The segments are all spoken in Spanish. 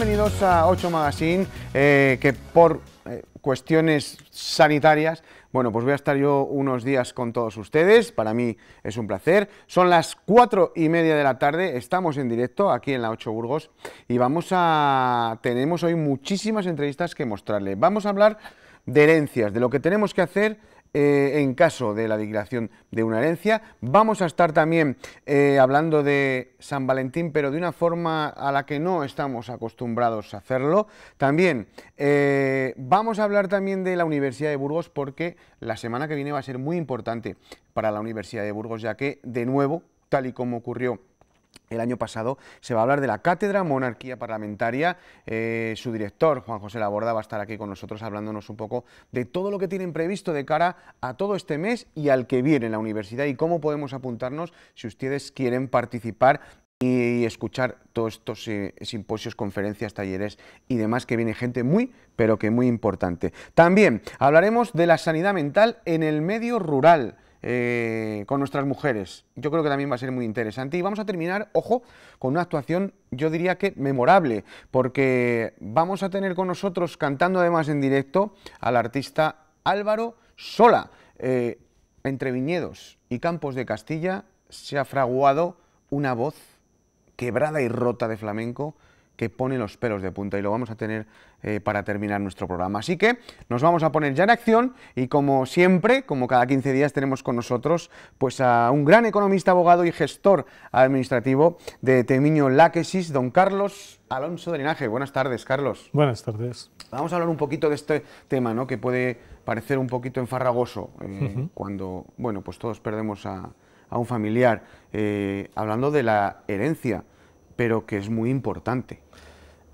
bienvenidos a 8 Magazine, eh, que por eh, cuestiones sanitarias, bueno, pues voy a estar yo unos días con todos ustedes, para mí es un placer. Son las 4 y media de la tarde, estamos en directo aquí en la 8 Burgos y vamos a... tenemos hoy muchísimas entrevistas que mostrarle Vamos a hablar de herencias, de lo que tenemos que hacer eh, en caso de la declaración de una herencia. Vamos a estar también eh, hablando de San Valentín, pero de una forma a la que no estamos acostumbrados a hacerlo. También eh, vamos a hablar también de la Universidad de Burgos porque la semana que viene va a ser muy importante para la Universidad de Burgos, ya que de nuevo, tal y como ocurrió el año pasado, se va a hablar de la Cátedra Monarquía Parlamentaria. Eh, su director, Juan José Laborda, va a estar aquí con nosotros hablándonos un poco de todo lo que tienen previsto de cara a todo este mes y al que viene en la universidad y cómo podemos apuntarnos si ustedes quieren participar y escuchar todos estos eh, simposios, conferencias, talleres y demás que viene gente muy, pero que muy importante. También hablaremos de la sanidad mental en el medio rural. Eh, con nuestras mujeres. Yo creo que también va a ser muy interesante. Y vamos a terminar, ojo, con una actuación, yo diría que memorable, porque vamos a tener con nosotros, cantando además en directo, al artista Álvaro Sola. Eh, entre viñedos y campos de Castilla se ha fraguado una voz quebrada y rota de flamenco que pone los pelos de punta y lo vamos a tener eh, para terminar nuestro programa. Así que nos vamos a poner ya en acción y como siempre, como cada 15 días tenemos con nosotros pues a un gran economista, abogado y gestor administrativo de Temiño Láquesis, don Carlos Alonso de Linaje. Buenas tardes, Carlos. Buenas tardes. Vamos a hablar un poquito de este tema, ¿no? Que puede parecer un poquito enfarragoso eh, cuando, bueno, pues todos perdemos a, un familiar. Eh, hablando de la herencia, pero que es muy importante.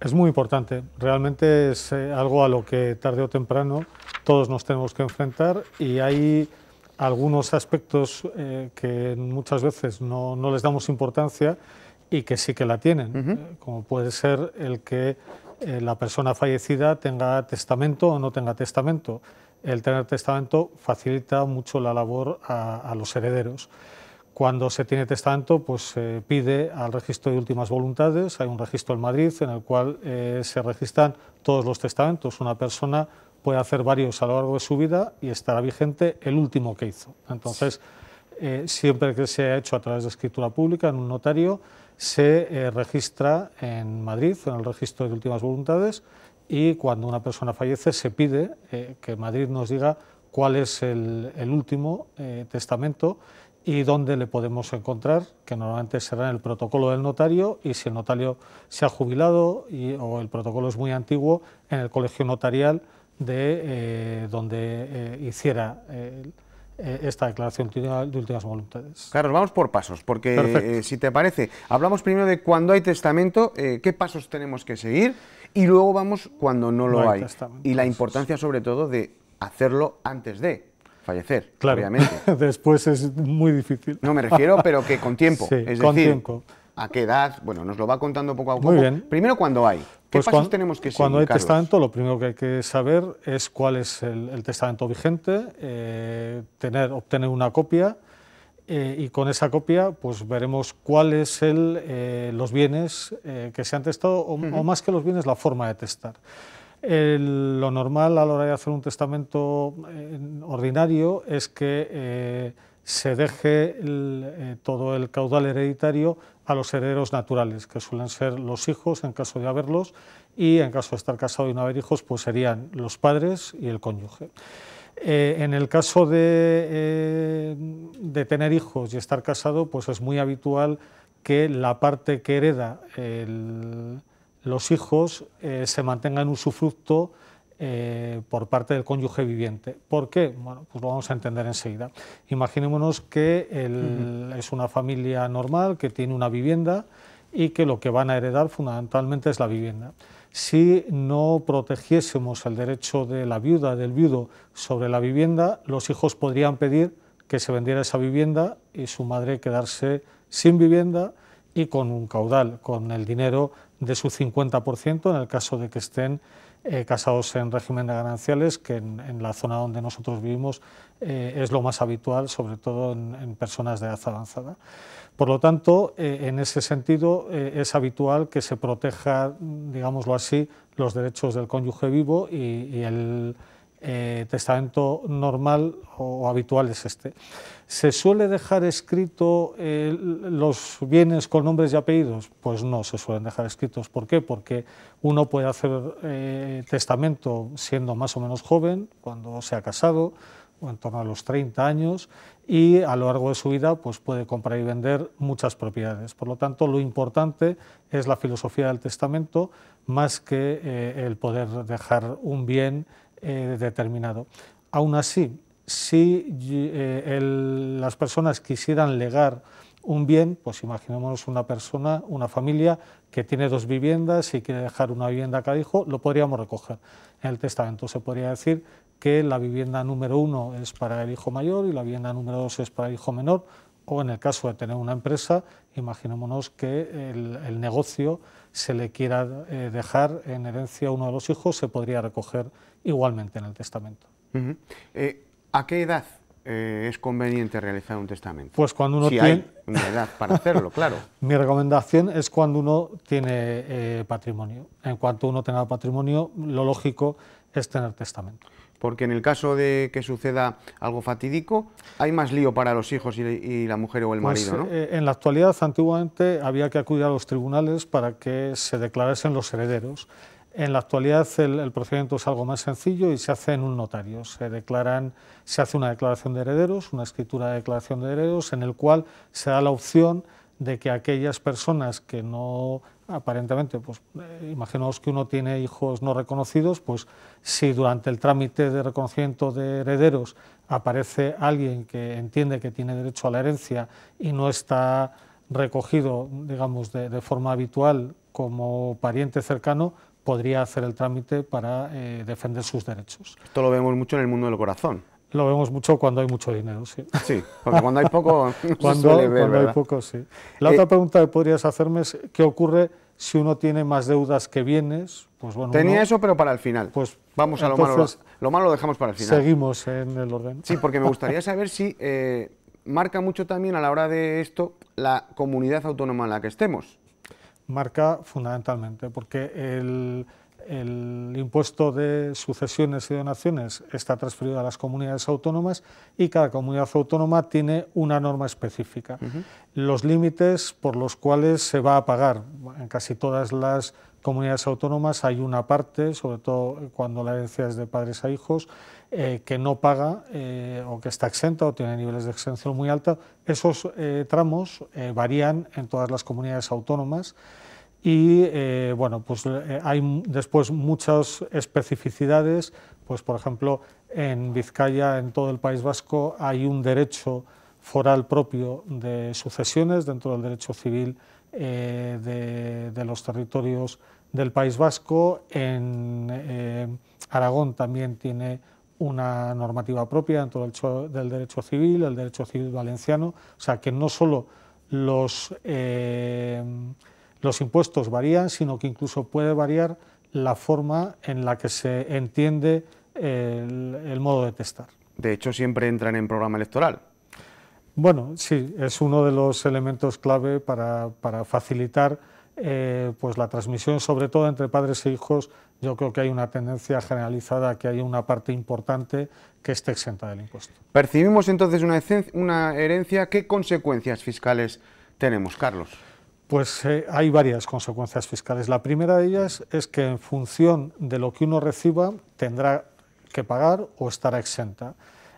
Es muy importante, realmente es eh, algo a lo que tarde o temprano todos nos tenemos que enfrentar y hay algunos aspectos eh, que muchas veces no, les damos importancia y que sí que la tienen, eh, como puede ser el que la persona fallecida tenga testamento o no tenga testamento. El tener testamento facilita mucho la labor a los herederos. Cuando se tiene testamento, pues se pide al registro de últimas voluntades. Hay un registro en Madrid en el cual eh, se registran todos los testamentos. Una persona puede hacer varios a lo largo de su vida y estará vigente el último que hizo. Entonces, eh, siempre que se ha hecho a través de escritura pública en un notario, se eh, registra en Madrid, en el registro de últimas voluntades, y cuando una persona fallece se pide que Madrid nos diga cuál es el, el último testamento y dónde le podemos encontrar, que normalmente será en el protocolo del notario y si el notario se ha jubilado o el protocolo es muy antiguo, en el colegio notarial de eh, donde eh, hiciera eh, esta declaración de últimas voluntades. Claro, vamos por pasos, porque si te parece, hablamos primero de cuando hay testamento, qué pasos tenemos que seguir y luego vamos cuando no lo hay. y la importancia sobre todo de hacerlo antes de, fallecer, claramente obviamente. Después es muy difícil. No me refiero, pero que con tiempo. es con tiempo. ¿A qué edad? Bueno, nos lo va contando poco a poco. Muy bien. Primero, pues cuando hay? ¿Qué pasos cuando, tenemos que seguir? Cuando hay testamento, lo primero que hay que saber es cuál es el, testamento vigente, eh, tener, obtener una copia eh, y con esa copia pues veremos cuáles son eh, los bienes que se han testado o, más que los bienes, la forma de testar lo normal a la hora de hacer un testamento eh, ordinario es que eh, se deje eh, todo el caudal hereditario a los herederos naturales, que suelen ser los hijos en caso de haberlos, y en caso de estar casado y no haber hijos, pues serían los padres y el cónyuge. en el caso de, de, tener hijos y estar casado, pues es muy habitual que la parte que hereda el, los hijos eh, se mantengan usufructo eh, por parte del cónyuge viviente. ¿Por qué? Bueno, pues lo vamos a entender enseguida. Imaginémonos que es una familia normal que tiene una vivienda y que lo que van a heredar fundamentalmente es la vivienda. Si no protegiésemos el derecho de la viuda, del viudo, sobre la vivienda, los hijos podrían pedir que se vendiera esa vivienda y su madre quedarse sin vivienda y con un caudal, con el dinero de su 50% en el caso de que estén eh, casados en régimen de gananciales, que en, la zona donde nosotros vivimos eh, es lo más habitual, sobre todo en, personas de edad avanzada. Por lo tanto, eh, en ese sentido, es habitual que se proteja, digámoslo así, los derechos del cónyuge vivo y el eh, testamento normal o habitual es este. ¿Se suele dejar escrito los bienes con nombres y apellidos? Pues no se suelen dejar escritos. ¿Por qué? Porque uno puede hacer eh, testamento siendo más o menos joven, cuando se ha casado, en torno a los 30 años, y a lo largo de su vida pues puede comprar y vender muchas propiedades. Por lo tanto, lo importante es la filosofía del testamento más que eh, el poder dejar un bien eh, determinado. Aún así, si eh, las personas quisieran legar un bien, pues imaginémonos una persona, una familia que tiene dos viviendas y quiere dejar una vivienda a cada hijo, lo podríamos recoger. En el testamento se podría decir que la vivienda número uno es para el hijo mayor y la vivienda número dos es para el hijo menor, o en el caso de tener una empresa, imaginémonos que el, negocio se le quiera eh, dejar en herencia a uno de los hijos, se podría recoger igualmente en el testamento. Eh, ¿A qué edad eh, es conveniente realizar un testamento? Pues cuando uno si tiene... Hay una edad para hacerlo, claro. Mi recomendación es cuando uno tiene eh, patrimonio. En cuanto uno tenga patrimonio, lo lógico es tener testamento. Porque en el caso de que suceda algo fatídico, hay más lío para los hijos y, la mujer o el pues, marido, ¿no? en la actualidad, antiguamente, había que acudir a los tribunales para que se declarasen los herederos en la actualidad el, procedimiento es algo más sencillo y se hace en un notario. Se, declaran, se hace una declaración de herederos, una escritura de declaración de herederos, en el cual se da la opción de que aquellas personas que no, aparentemente, pues eh, imaginaos que uno tiene hijos no reconocidos, pues si durante el trámite de reconocimiento de herederos aparece alguien que entiende que tiene derecho a la herencia y no está recogido, digamos, de forma habitual como pariente cercano, podría hacer el trámite para eh, defender sus derechos. Esto lo vemos mucho en el mundo del corazón. Lo vemos mucho cuando hay mucho dinero, sí. Sí, porque cuando hay poco cuando, hay poco, sí. La eh, otra pregunta que podrías hacerme es, ¿qué ocurre si uno tiene más deudas que bienes? Pues Tenía eso, pero para el final. Pues Vamos a lo malo. Lo malo dejamos para el final. Seguimos en el orden. Sí, porque me gustaría saber si eh, marca mucho también a la hora de esto la comunidad autónoma en la que estemos marca fundamentalmente, porque el, impuesto de sucesiones y donaciones está transferido a las comunidades autónomas y cada comunidad autónoma tiene una norma específica. Los límites por los cuales se va a pagar. En casi todas las comunidades autónomas hay una parte, sobre todo cuando la herencia es de padres a hijos, eh, que no paga eh, o que está exenta o tiene niveles de exención muy altos. Esos eh, tramos varían en todas las comunidades autónomas y bueno, pues hay después muchas especificidades, pues por ejemplo en Vizcaya, en todo el País Vasco, hay un derecho foral propio de sucesiones dentro del derecho civil de, los territorios del País Vasco. En Aragón también tiene una normativa propia dentro del derecho, civil, el derecho civil valenciano, o sea que no solo los, eh, los impuestos varían, sino que incluso puede variar la forma en la que se entiende eh, el, modo de testar. De hecho, siempre entran en programa electoral. Bueno, sí, es uno de los elementos clave para, para facilitar eh, pues la transmisión, sobre todo entre padres e hijos, yo creo que hay una tendencia generalizada que hay una parte importante que esté exenta del impuesto. Percibimos entonces una, herencia. ¿Qué consecuencias fiscales tenemos, Carlos? Pues eh, hay varias consecuencias fiscales. La primera de ellas es que en función de lo que uno reciba tendrá que pagar o estará exenta.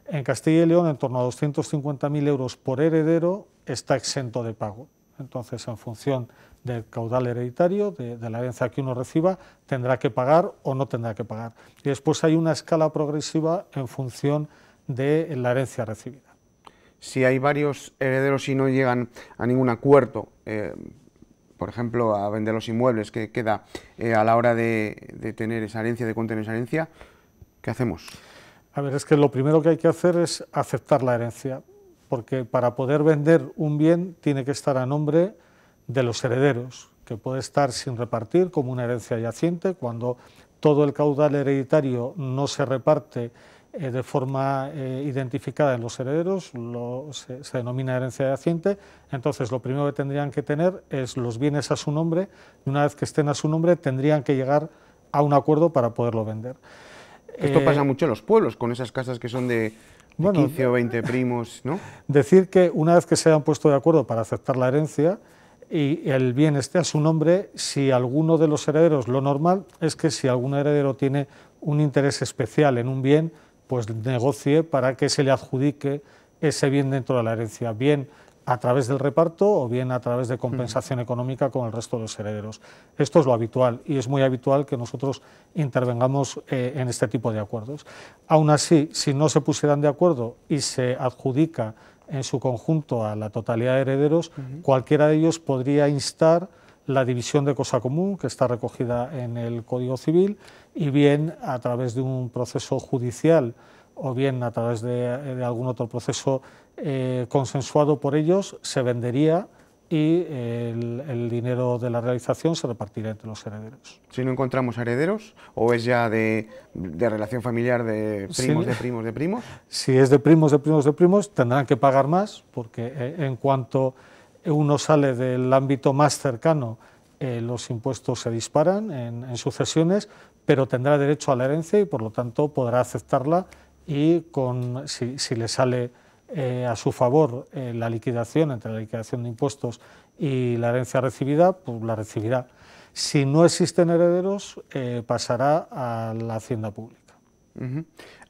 En Castilla y León, en torno a 250.000 euros por heredero está exento de pago. Entonces, en función del caudal hereditario, de, la herencia que uno reciba, tendrá que pagar o no tendrá que pagar. Y después hay una escala progresiva en función de la herencia recibida. Si hay varios herederos y no llegan a ningún acuerdo, eh, por ejemplo, a vender los inmuebles que queda eh, a la hora de, de tener esa herencia, de contener esa herencia, ¿qué hacemos? A ver, es que lo primero que hay que hacer es aceptar la herencia, porque para poder vender un bien tiene que estar a nombre de los herederos, que puede estar sin repartir como una herencia yaciente, cuando todo el caudal hereditario no se reparte eh, de forma eh, identificada en los herederos, se, denomina herencia yaciente, entonces lo primero que tendrían que tener es los bienes a su nombre, y una vez que estén a su nombre tendrían que llegar a un acuerdo para poderlo vender. Esto eh, pasa mucho en los pueblos, con esas casas que son de, 15 o 20 primos, ¿no? Decir que una vez que se han puesto de acuerdo para aceptar la herencia, y el bien esté a su nombre si alguno de los herederos, lo normal es que si algún heredero tiene un interés especial en un bien, pues negocie para que se le adjudique ese bien dentro de la herencia, bien a través del reparto o bien a través de compensación mm. económica con el resto de los herederos. Esto es lo habitual y es muy habitual que nosotros intervengamos eh, en este tipo de acuerdos. Aún así, si no se pusieran de acuerdo y se adjudica en su conjunto a la totalidad de herederos, cualquiera de ellos podría instar la división de cosa común, que está recogida en el Código Civil, y bien a través de un proceso judicial o bien a través de, algún otro proceso eh, consensuado por ellos, se vendería y el, dinero de la realización se repartirá entre los herederos. Si no encontramos herederos, o es ya de, relación familiar de primos, de primos, de primos. Si es de primos, de primos, de primos, tendrán que pagar más, porque eh, en cuanto uno sale del ámbito más cercano, eh, los impuestos se disparan en, sucesiones, pero tendrá derecho a la herencia y por lo tanto podrá aceptarla y con, si, si le sale eh, a su favor eh, la liquidación entre la liquidación de impuestos y la herencia recibida, pues la recibirá. Si no existen herederos, eh, pasará a la hacienda pública.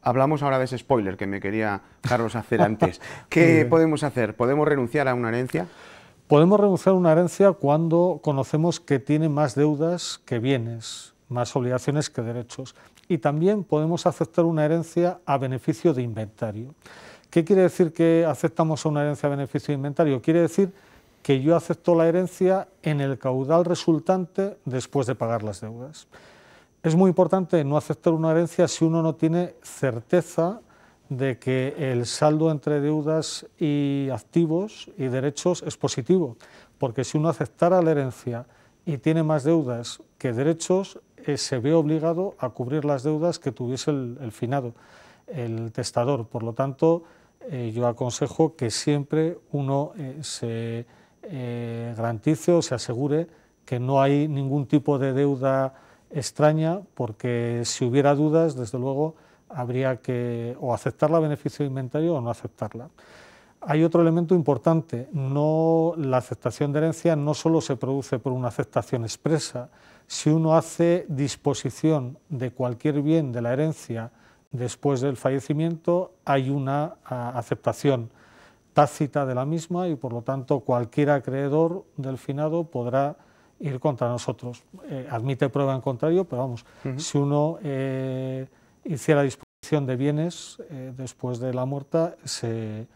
Hablamos ahora de ese spoiler que me quería Carlos hacer antes. ¿Qué podemos hacer? ¿Podemos renunciar a una herencia? Podemos renunciar a una herencia cuando conocemos que tiene más deudas que bienes, más obligaciones que derechos. Y también podemos aceptar una herencia a beneficio de inventario. ¿Qué quiere decir que aceptamos una herencia beneficio inventario? Quiere decir que yo acepto la herencia en el caudal resultante después de pagar las deudas. Es muy importante no aceptar una herencia si uno no tiene certeza de que el saldo entre deudas y activos y derechos es positivo, porque si uno aceptara la herencia y tiene más deudas que derechos, eh, se ve obligado a cubrir las deudas que tuviese el, el finado, el testador. Por lo tanto, eh, yo aconsejo que siempre uno eh, se eh, garantice o se asegure que no hay ningún tipo de deuda extraña, porque si hubiera dudas, desde luego, habría que o aceptarla a beneficio de inventario o no aceptarla. Hay otro elemento importante, no, la aceptación de herencia no solo se produce por una aceptación expresa, si uno hace disposición de cualquier bien de la herencia, Después del fallecimiento hay una ah, aceptación tácita de la misma y por lo tanto cualquier acreedor del finado podrá ir contra nosotros. Eh, admite prueba en contrario, pero vamos, si uno eh, hiciera disposición de bienes eh, después de la muerta, se,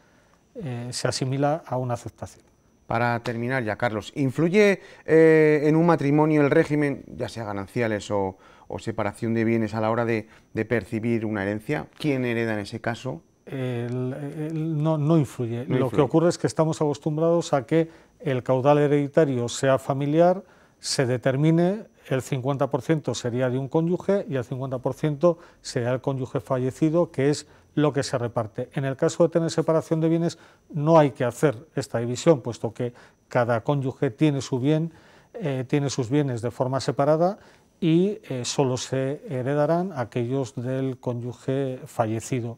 se asimila a una aceptación. Para terminar ya, Carlos, ¿influye en un matrimonio el régimen, ya sea gananciales o, o separación de bienes a la hora de, percibir una herencia? ¿Quién hereda en ese caso? no, no, influye. Lo que ocurre es que estamos acostumbrados a que el caudal hereditario sea familiar, se determine el 50% sería de un cónyuge y el 50% sería el cónyuge fallecido, que es lo que se reparte. En el caso de tener separación de bienes no hay que hacer esta división, puesto que cada cónyuge tiene su bien, eh, tiene sus bienes de forma separada y eh, solo se heredarán aquellos del cónyuge fallecido.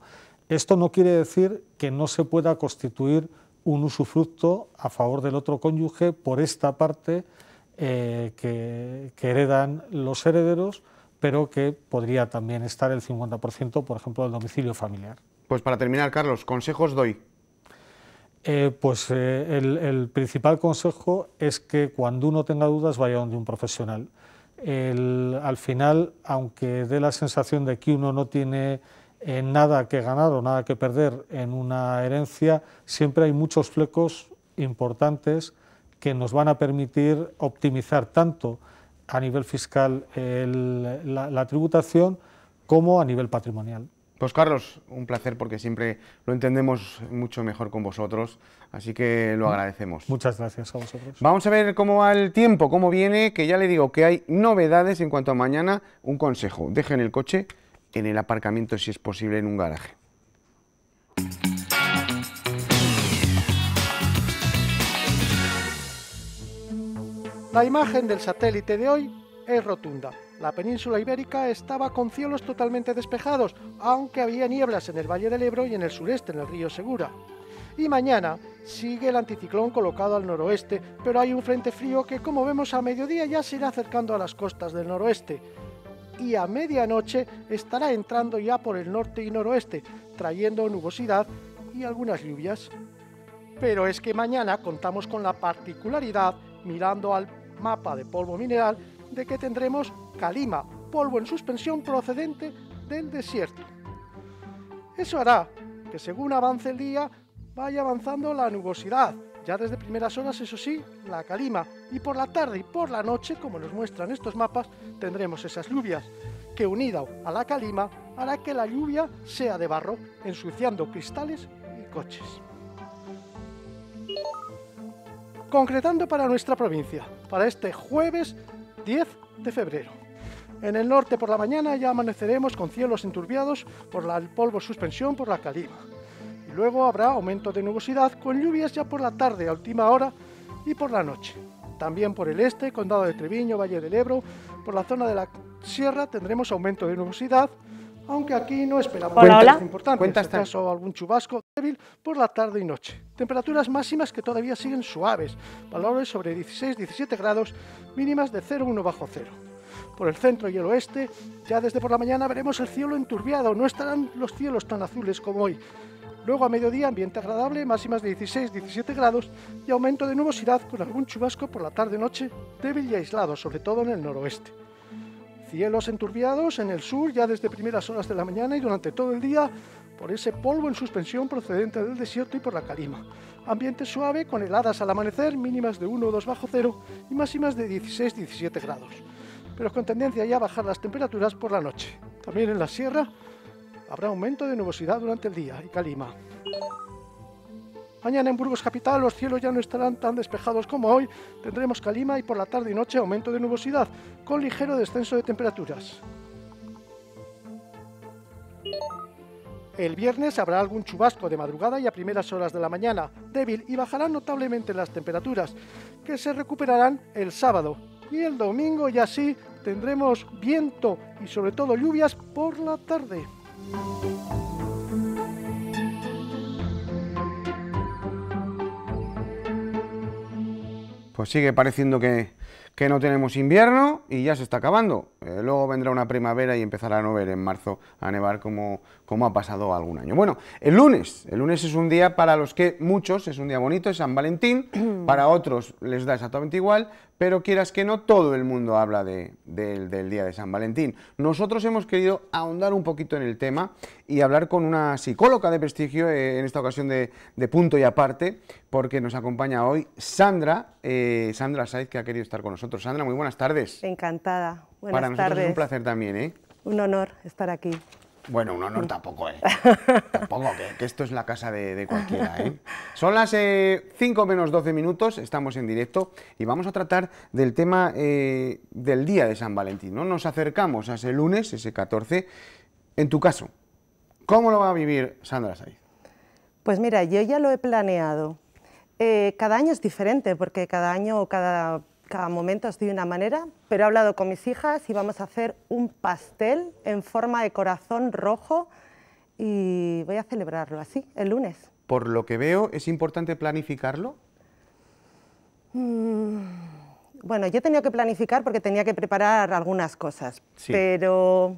Esto no quiere decir que no se pueda constituir un usufructo a favor del otro cónyuge por esta parte eh, que, heredan los herederos, pero que podría también estar el 50%, por ejemplo, del domicilio familiar. Pues para terminar, Carlos, consejos doy. Eh, pues el, el, principal consejo es que cuando uno tenga dudas vaya donde un profesional al final, aunque dé la sensación de que uno no tiene eh, nada que ganar o nada que perder en una herencia, siempre hay muchos flecos importantes que nos van a permitir optimizar tanto a nivel fiscal la tributación como a nivel patrimonial. Pues, Carlos, un placer porque siempre lo entendemos mucho mejor con vosotros, así que lo mm. agradecemos. Muchas gracias a vosotros. Vamos a ver cómo va el tiempo, cómo viene, que ya le digo que hay novedades en cuanto a mañana. Un consejo, dejen el coche en el aparcamiento si es posible en un garaje. La imagen del satélite de hoy es rotunda la península ibérica estaba con cielos totalmente despejados, aunque había nieblas en el Valle del Ebro y en el sureste, en el río Segura. Y mañana sigue el anticiclón colocado al noroeste, pero hay un frente frío que, como vemos a mediodía, ya se irá acercando a las costas del noroeste. Y a medianoche estará entrando ya por el norte y noroeste, trayendo nubosidad y algunas lluvias. Pero es que mañana contamos con la particularidad, mirando al mapa de polvo mineral, de que tendremos calima, polvo en suspensión procedente del desierto. Eso hará que según avance el día vaya avanzando la nubosidad, ya desde primeras horas, eso sí, la calima, y por la tarde y por la noche, como nos muestran estos mapas, tendremos esas lluvias, que unida a la calima hará que la lluvia sea de barro, ensuciando cristales y coches. Concretando para nuestra provincia, para este jueves 10 de febrero. En el norte por la mañana ya amaneceremos con cielos enturbiados por la, el polvo suspensión por la calima. Y luego habrá aumento de nubosidad con lluvias ya por la tarde a última hora y por la noche. También por el este, condado de Treviño, Valle del Ebro, por la zona de la sierra tendremos aumento de nubosidad aunque aquí no esperamos para importantes, Cuenta en este algún chubasco débil por la tarde y noche. Temperaturas máximas que todavía siguen suaves, valores sobre 16-17 grados, mínimas de 0-1 bajo 0. Por el centro y el oeste, ya desde por la mañana veremos el cielo enturbiado, no estarán los cielos tan azules como hoy. Luego a mediodía ambiente agradable, máximas de 16-17 grados y aumento de nubosidad con algún chubasco por la tarde-noche y débil y aislado, sobre todo en el noroeste. Hielos enturbiados en el sur ya desde primeras horas de la mañana y durante todo el día por ese polvo en suspensión procedente del desierto y por la calima. Ambiente suave con heladas al amanecer, mínimas de 1 o 2 bajo cero y máximas de 16-17 grados. Pero con tendencia ya a bajar las temperaturas por la noche. También en la sierra habrá aumento de nubosidad durante el día y calima. Mañana en Burgos Capital los cielos ya no estarán tan despejados como hoy. Tendremos calima y por la tarde y noche aumento de nubosidad, con ligero descenso de temperaturas. El viernes habrá algún chubasco de madrugada y a primeras horas de la mañana, débil, y bajarán notablemente las temperaturas, que se recuperarán el sábado. Y el domingo ya así tendremos viento y sobre todo lluvias por la tarde. pues sigue pareciendo que, no tenemos invierno y ya se está acabando. Eh, luego vendrá una primavera y empezará a no ver en marzo, a nevar como, como ha pasado algún año. Bueno, el lunes, el lunes es un día para los que muchos, es un día bonito, es San Valentín, para otros les da exactamente igual, pero quieras que no, todo el mundo habla de, del día de San Valentín. Nosotros hemos querido ahondar un poquito en el tema y hablar con una psicóloga de prestigio, eh, en esta ocasión de, punto y aparte, porque nos acompaña hoy Sandra, eh, Sandra Saiz, que ha querido estar con nosotros. Sandra, muy buenas tardes. Encantada. Buenas Para nosotros es un placer también, ¿eh? Un honor estar aquí. Bueno, un honor mm. tampoco, ¿eh? tampoco, que, esto es la casa de, cualquiera, ¿eh? Son las 5 eh, menos 12 minutos, estamos en directo y vamos a tratar del tema eh, del día de San Valentín, ¿no? Nos acercamos a ese lunes, ese 14. En tu caso, ¿cómo lo va a vivir Sandra Saiz? Pues mira, yo ya lo he planeado. Eh, cada año es diferente, porque cada año o cada cada momento estoy de una manera, pero he hablado con mis hijas y vamos a hacer un pastel en forma de corazón rojo y voy a celebrarlo así, el lunes. Por lo que veo, ¿es importante planificarlo? Mm, bueno, yo tenía que planificar porque tenía que preparar algunas cosas, pero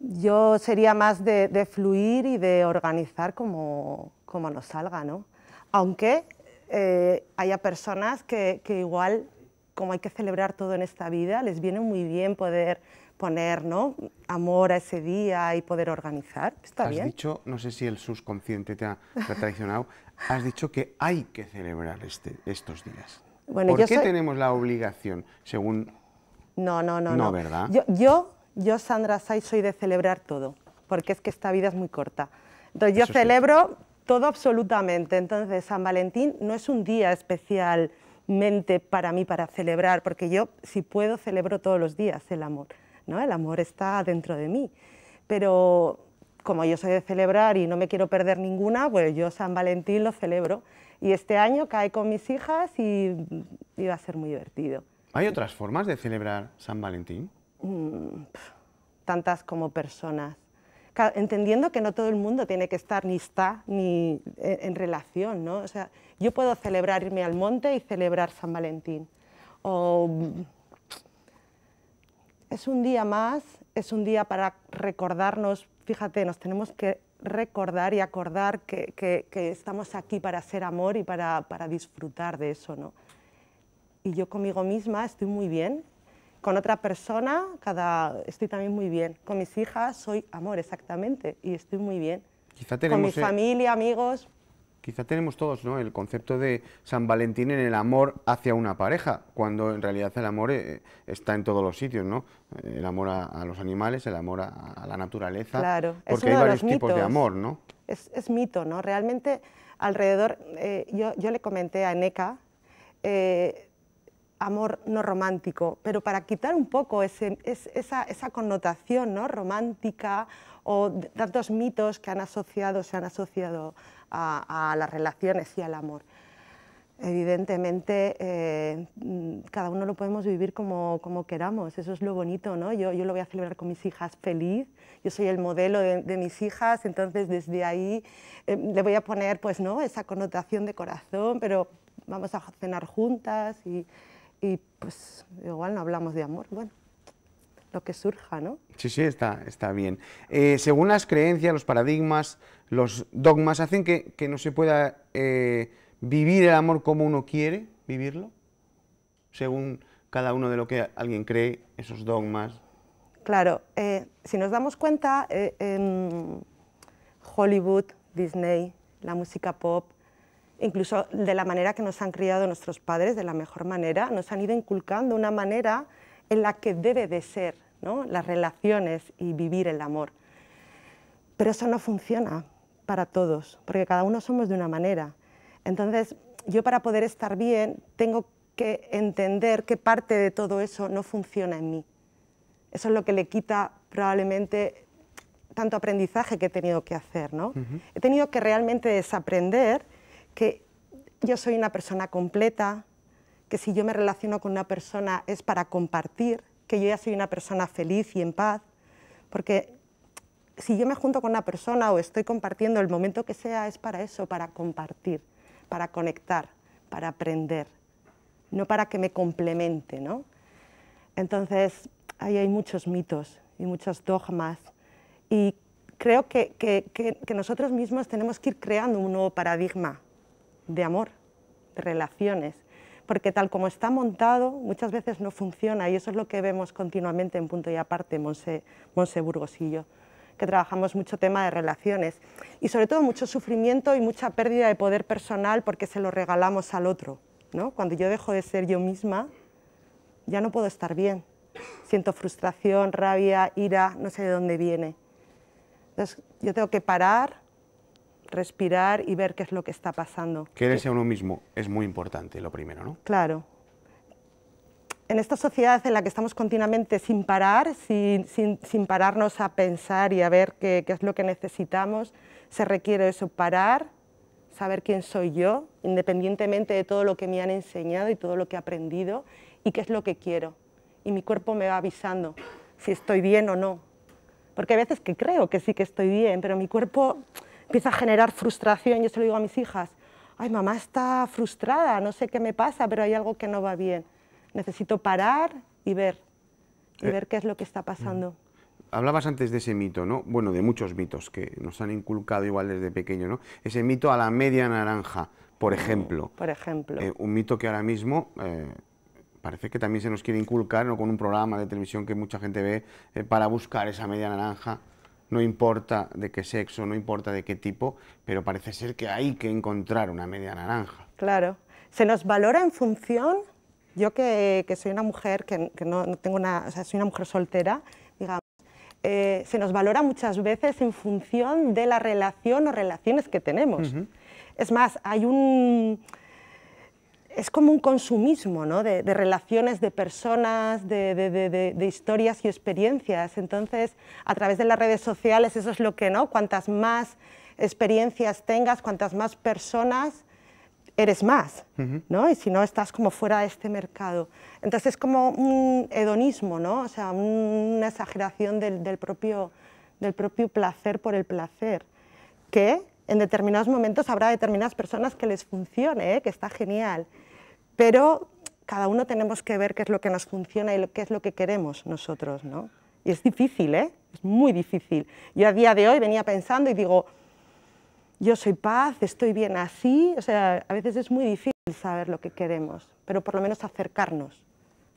yo sería más de, fluir y de organizar como, como nos salga, ¿no? Aunque eh, haya personas que, igual, como hay que celebrar todo en esta vida, les viene muy bien poder poner ¿no? amor a ese día y poder organizar. Está has dicho, no sé si el subconsciente te ha, traicionado, has dicho que hay que celebrar este, estos días. Bueno, ¿Por yo qué tenemos la obligación, según... No, no, no. No, ¿verdad? Yo, yo, Sandra Say, soy de celebrar todo, porque es que esta vida es muy corta. Entonces yo celebro todo absolutamente. Entonces, San Valentín no es un día especialmente para mí para celebrar, porque yo, si puedo, celebro todos los días el amor. ¿no? El amor está dentro de mí. Pero como yo soy de celebrar y no me quiero perder ninguna, pues yo San Valentín lo celebro. Y este año cae con mis hijas y, iba va a ser muy divertido. ¿Hay otras formas de celebrar San Valentín? Mm, tantas como personas entendiendo que no todo el mundo tiene que estar ni está ni eh, en, relación, ¿no? O sea, yo puedo celebrar irme al monte y celebrar San Valentín. O mm, es un día más, es un día para recordarnos, fíjate, nos tenemos que recordar y acordar que, que, estamos aquí para ser amor y para, para disfrutar de eso, ¿no? Y yo conmigo misma estoy muy bien, con otra persona, cada, estoy también muy bien. Con mis hijas soy amor, exactamente, y estoy muy bien. con mi eh, familia, amigos. Quizá tenemos todos ¿no? el concepto de San Valentín en el amor hacia una pareja, cuando en realidad el amor eh, está en todos los sitios, ¿no? El amor a, los animales, el amor a, la naturaleza. Claro, porque es uno hay varios tipos de amor, ¿no? Es, es, mito, ¿no? Realmente alrededor, eh, yo, yo, le comenté a Neca, amor no romántico, pero para quitar un poco esa, connotación ¿no? romántica o tantos mitos que han asociado, se han asociado a, las relaciones y al amor. Evidentemente, eh, cada uno lo podemos vivir como, queramos, eso es lo bonito, ¿no? Yo, yo, lo voy a celebrar con mis hijas feliz, yo soy el modelo de, mis hijas, entonces desde ahí eh, le voy a poner, pues, ¿no?, esa connotación de corazón, pero vamos a cenar juntas y y pues igual no hablamos de amor, bueno, lo que surja, ¿no? Sí, sí, está, está bien. Eh, según las creencias, los paradigmas, los dogmas, ¿hacen que, no se pueda eh, vivir el amor como uno quiere vivirlo? Según cada uno de lo que alguien cree, esos dogmas. Claro, eh, si nos damos cuenta, Hollywood, Disney, la música pop, incluso de la manera que nos han criado nuestros padres, de la mejor manera, nos han ido inculcando una manera en la que debe de ser las relaciones y vivir el amor. Pero eso no funciona para todos, porque cada uno somos de una manera. Entonces, yo para poder estar bien tengo que entender qué parte de todo eso no funciona en mí. Eso es lo que le quita probablemente tanto aprendizaje que he tenido que hacer. He tenido que realmente desaprender que yo soy una persona completa, que si yo me relaciono con una persona es para compartir, que yo ya soy una persona feliz y en paz, porque si yo me junto con una persona o estoy compartiendo el momento que sea es para eso, para compartir, para conectar, para aprender, no para que me complemente, Entonces, ahí hay muchos mitos y muchos dogmas y creo que nosotros mismos tenemos que ir creando un nuevo paradigma de amor, de relaciones, porque tal como está montado muchas veces no funciona y eso es lo que vemos continuamente en Punto y Aparte, Monse, Monse Burgos y yo, que trabajamos mucho tema de relaciones y sobre todo mucho sufrimiento y mucha pérdida de poder personal porque se lo regalamos al otro. ¿no? Cuando yo dejo de ser yo misma, ya no puedo estar bien. Siento frustración, rabia, ira, no sé de dónde viene. Entonces yo tengo que parar, respirar y ver qué es lo que está pasando. Quererse a uno mismo es muy importante, lo primero, ¿no? Claro. En esta sociedad en la que estamos continuamente sin parar, sin, pararnos a pensar y a ver qué, qué es lo que necesitamos, se requiere eso, parar, saber quién soy yo, independientemente de todo lo que me han enseñado y todo lo que he aprendido, y qué es lo que quiero. Y mi cuerpo me va avisando si estoy bien o no. Porque hay veces que creo que sí que estoy bien, pero mi cuerpo empieza a generar frustración. Yo se lo digo a mis hijas, ay, mamá está frustrada, no sé qué me pasa, pero hay algo que no va bien. Necesito parar y ver, y eh, ver qué es lo que está pasando. Hablabas antes de ese mito, ¿no? Bueno, de muchos mitos que nos han inculcado igual desde pequeño, ¿no? Ese mito a la media naranja, por mm, ejemplo. Por ejemplo. Eh, un mito que ahora mismo... Eh, parece que también se nos quiere inculcar ¿no? con un programa de televisión que mucha gente ve para buscar esa media naranja no importa de qué sexo, no importa de qué tipo, pero parece ser que hay que encontrar una media naranja. Claro, se nos valora en función, yo que, soy una mujer, que, no, tengo una, o sea, soy una mujer soltera, digamos, eh, se nos valora muchas veces en función de la relación o relaciones que tenemos. Es más, hay un es como un consumismo de, relaciones, de personas, de, historias y experiencias. Entonces, a través de las redes sociales, eso es lo que, ¿no? Cuantas más experiencias tengas, cuantas más personas, eres más, ¿no? Y si no, estás como fuera de este mercado. Entonces, es como un hedonismo, ¿no? O sea, una exageración del, del propio, del propio placer por el placer, que en determinados momentos habrá determinadas personas que les funcione, ¿eh? que está genial, pero cada uno tenemos que ver qué es lo que nos funciona y qué es lo que queremos nosotros, ¿no? Y es difícil, ¿eh? Es muy difícil. Yo a día de hoy venía pensando y digo, yo soy paz, estoy bien así, o sea, a veces es muy difícil saber lo que queremos, pero por lo menos acercarnos.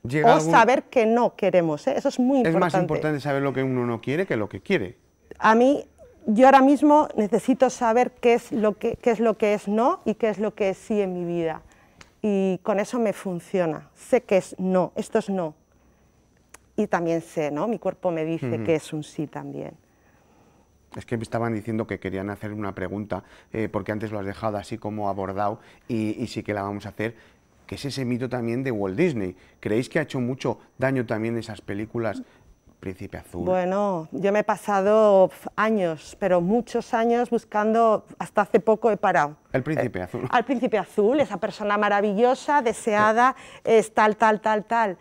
Llega o saber que no queremos, ¿eh? eso es muy importante. Es más importante saber lo que uno no quiere que lo que quiere. A mí yo ahora mismo necesito saber qué es, lo que, es lo que es no y qué es lo que es sí en mi vida. Y con eso me funciona. Sé que es no, esto es no. Y también sé, ¿no? Mi cuerpo me dice que es un sí también. Es que me estaban diciendo que querían hacer una pregunta, eh, porque antes lo has dejado así como abordado y, y sí que la vamos a hacer que es ese mito también de Walt Disney. ¿Creéis que ha hecho mucho daño también esas películas Príncipe Azul? Bueno, yo me he pasado años, pero muchos años buscando, hasta hace poco he parado. El Príncipe eh, Azul. Al Príncipe Azul, esa persona maravillosa, deseada, eh. es tal, tal, tal, tal.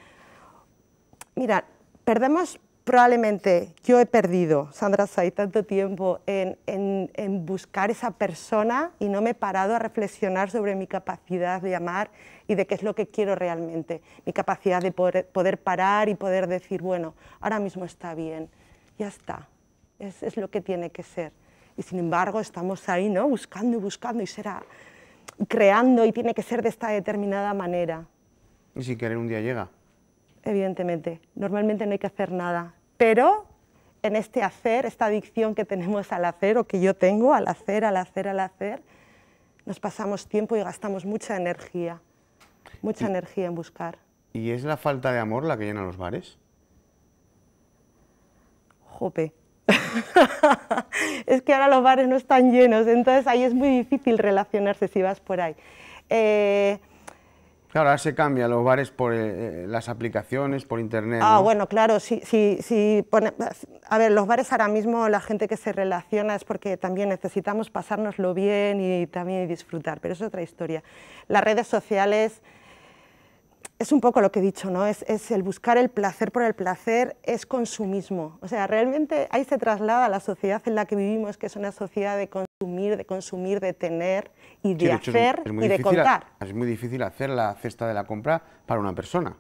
Mira, perdemos probablemente yo he perdido, Sandra Say, tanto tiempo en, en, en, buscar esa persona y no me he parado a reflexionar sobre mi capacidad de amar y de qué es lo que quiero realmente, mi capacidad de poder, parar y poder decir, bueno, ahora mismo está bien, ya está, es, es lo que tiene que ser. Y sin embargo estamos ahí, ¿no? Buscando y buscando y será creando y tiene que ser de esta determinada manera. Y si querer un día llega evidentemente. Normalmente no hay que hacer nada, pero en este hacer, esta adicción que tenemos al hacer o que yo tengo, al hacer, al hacer, al hacer, nos pasamos tiempo y gastamos mucha energía, mucha energía en buscar. ¿Y es la falta de amor la que llena los bares? Jope. es que ahora los bares no están llenos, entonces ahí es muy difícil relacionarse si vas por ahí. Eh, Claro, ahora se cambian los bares por eh, eh, las aplicaciones, por internet. Ah, bueno, claro, sí, a ver, los bares ahora mismo, la gente que se relaciona es porque también necesitamos pasárnoslo bien y también disfrutar, pero es otra historia. Las redes sociales es un poco lo que he dicho, ¿no? Es, el buscar el placer por el placer, es consumismo. O sea, realmente ahí se traslada la sociedad en la que vivimos, que es una sociedad de de consumir, de tener y de hacer y de contar. Es muy difícil hacer la cesta de la compra para una persona.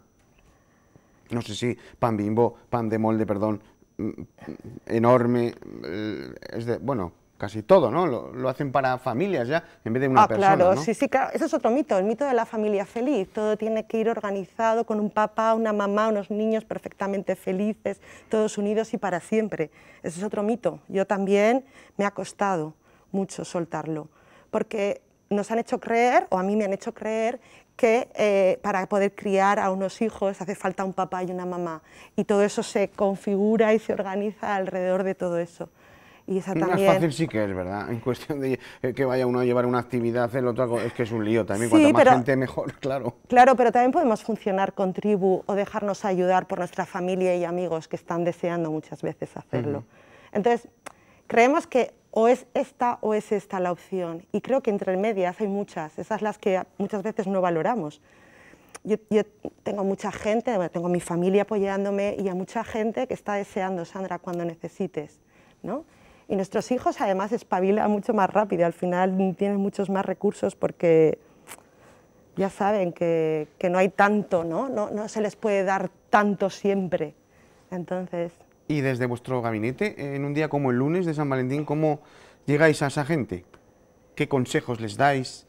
No sé si pan bimbo, pan de molde, perdón, mm, mm, enorme, mm, es de, bueno, casi todo, ¿no? Lo, hacen para familias ya, en vez de una ah, Claro, sí, sí, claro. Ese es otro mito, el mito de la familia feliz. Todo tiene que ir organizado con un papá, una mamá, unos niños perfectamente felices, todos unidos y para siempre. Ese es otro mito. Yo también me ha costado mucho soltarlo, porque nos han hecho creer, o a mí me han hecho creer, que eh, para poder criar a unos hijos hace falta un papá y una mamá. Y todo eso se configura y se organiza alrededor de todo eso. Y esa también... Más fácil sí que es, ¿verdad? En cuestión de eh, que vaya uno a llevar una actividad, el otro es que es un lío también. Cuanto más gente, mejor, claro. Claro, pero también podemos funcionar con tribu o dejarnos ayudar por nuestra familia y amigos que están deseando muchas veces hacerlo. Entonces, creemos que o es esta o es esta la opción. Y creo que entre medias hay muchas, esas las que muchas veces no valoramos. Yo, tengo mucha gente, tengo mi familia apoyándome y a mucha gente que está deseando, Sandra, cuando necesites. ¿no? Y nuestros hijos además espabilan mucho más rápido, al final tienen muchos más recursos porque ya saben que, que no hay tanto, ¿no? ¿no? No se les puede dar tanto siempre. Entonces... Y desde vuestro gabinete, eh, en un día como el lunes de San Valentín, ¿cómo llegáis a esa gente? ¿Qué consejos les dais?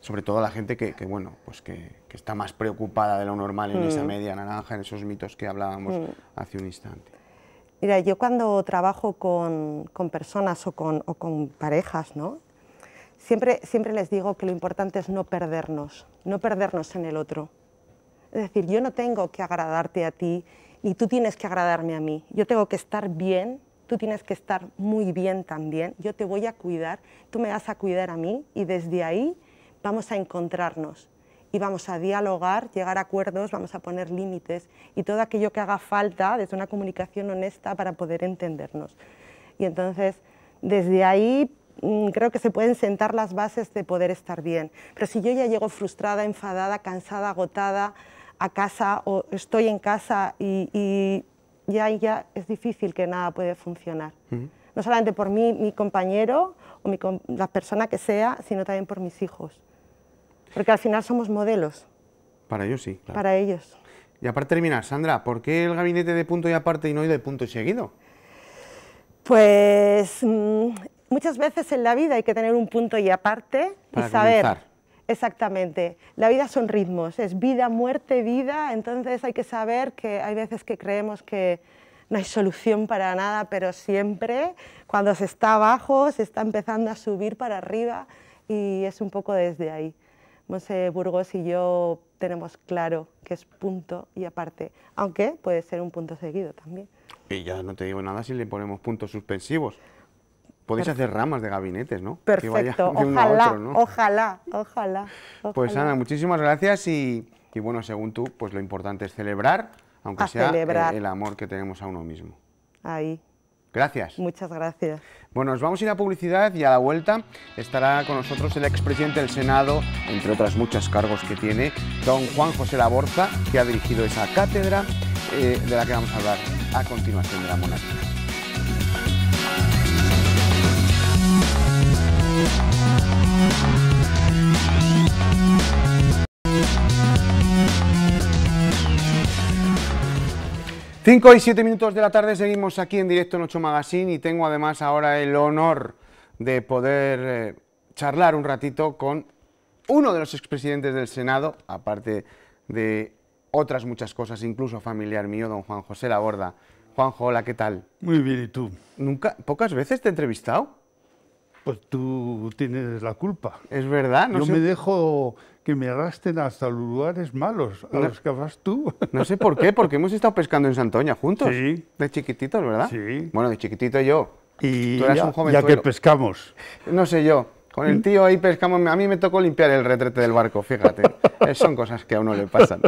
Sobre todo a la gente que, bueno, pues que, está más preocupada de lo normal en esa mm. media naranja, en esos mitos que hablábamos mm. hace un instante. Mira, yo cuando trabajo con, con personas o con, o con parejas, ¿no? Siempre, siempre, les digo que lo importante es no perdernos, no perdernos en el otro. Es decir, yo no tengo que agradarte a ti y tú tienes que agradarme a mí, yo tengo que estar bien, tú tienes que estar muy bien también, yo te voy a cuidar, tú me vas a cuidar a mí y desde ahí vamos a encontrarnos y vamos a dialogar, llegar a acuerdos, vamos a poner límites y todo aquello que haga falta desde una comunicación honesta para poder entendernos. Y entonces, desde ahí mm, creo que se pueden sentar las bases de poder estar bien. Pero si yo ya llego frustrada, enfadada, cansada, agotada, a casa o estoy en casa y, ya, ya es difícil que nada puede funcionar. No solamente por mí, mi compañero o la persona que sea, sino también por mis hijos. Porque al final somos modelos. Para ellos sí. Para ellos. Y aparte terminar, Sandra, ¿por qué el gabinete de punto y aparte y no de punto y seguido? Pues mm, muchas veces en la vida hay que tener un punto y aparte y saber Exactamente. La vida son ritmos, es vida, muerte, vida. Entonces hay que saber que hay veces que creemos que no hay solución para nada, pero siempre cuando se está abajo se está empezando a subir para arriba y es un poco desde ahí. Monse Burgos y yo tenemos claro que es punto y aparte, aunque puede ser un punto seguido también. Y ya no te digo nada si le ponemos puntos suspensivos. Podéis hacer ramas de gabinetes, ¿no? Perfecto, que ojalá, a ojalá, ojalá, Pues Ana, muchísimas gracias y, bueno, según tú, pues lo importante es celebrar, aunque sea eh, el amor que tenemos a uno mismo. Ahí. Gracias. Muchas gracias. Bueno, nos vamos a ir a publicidad y a la vuelta estará con nosotros el expresidente del Senado, entre otras muchas cargos que tiene, don Juan José Laborza, que ha dirigido esa cátedra eh, de la que vamos a hablar a continuación de la monarquía. 5 y 7 minutos de la tarde seguimos aquí en directo en Ocho Magazine y tengo además ahora el honor de poder eh, charlar un ratito con uno de los expresidentes del Senado, aparte de otras muchas cosas, incluso familiar mío, don Juan José Laborda. Juanjo, hola, ¿qué tal? Muy bien, ¿y tú? ¿Nunca, ¿Pocas veces te he entrevistado? Pues tú tienes la culpa. Es verdad, no Yo me dejo que me arrastren hasta lugares malos a los que vas tú. No sé por qué, porque hemos estado pescando en Santoña juntos. Sí. De chiquititos, ¿verdad? Sí. Bueno, de chiquitito yo. Y ya, que pescamos. No sé yo. Con el tío ahí pescamos, a mí me tocó limpiar el retrete del barco, fíjate. Eh, son cosas que a uno le pasan.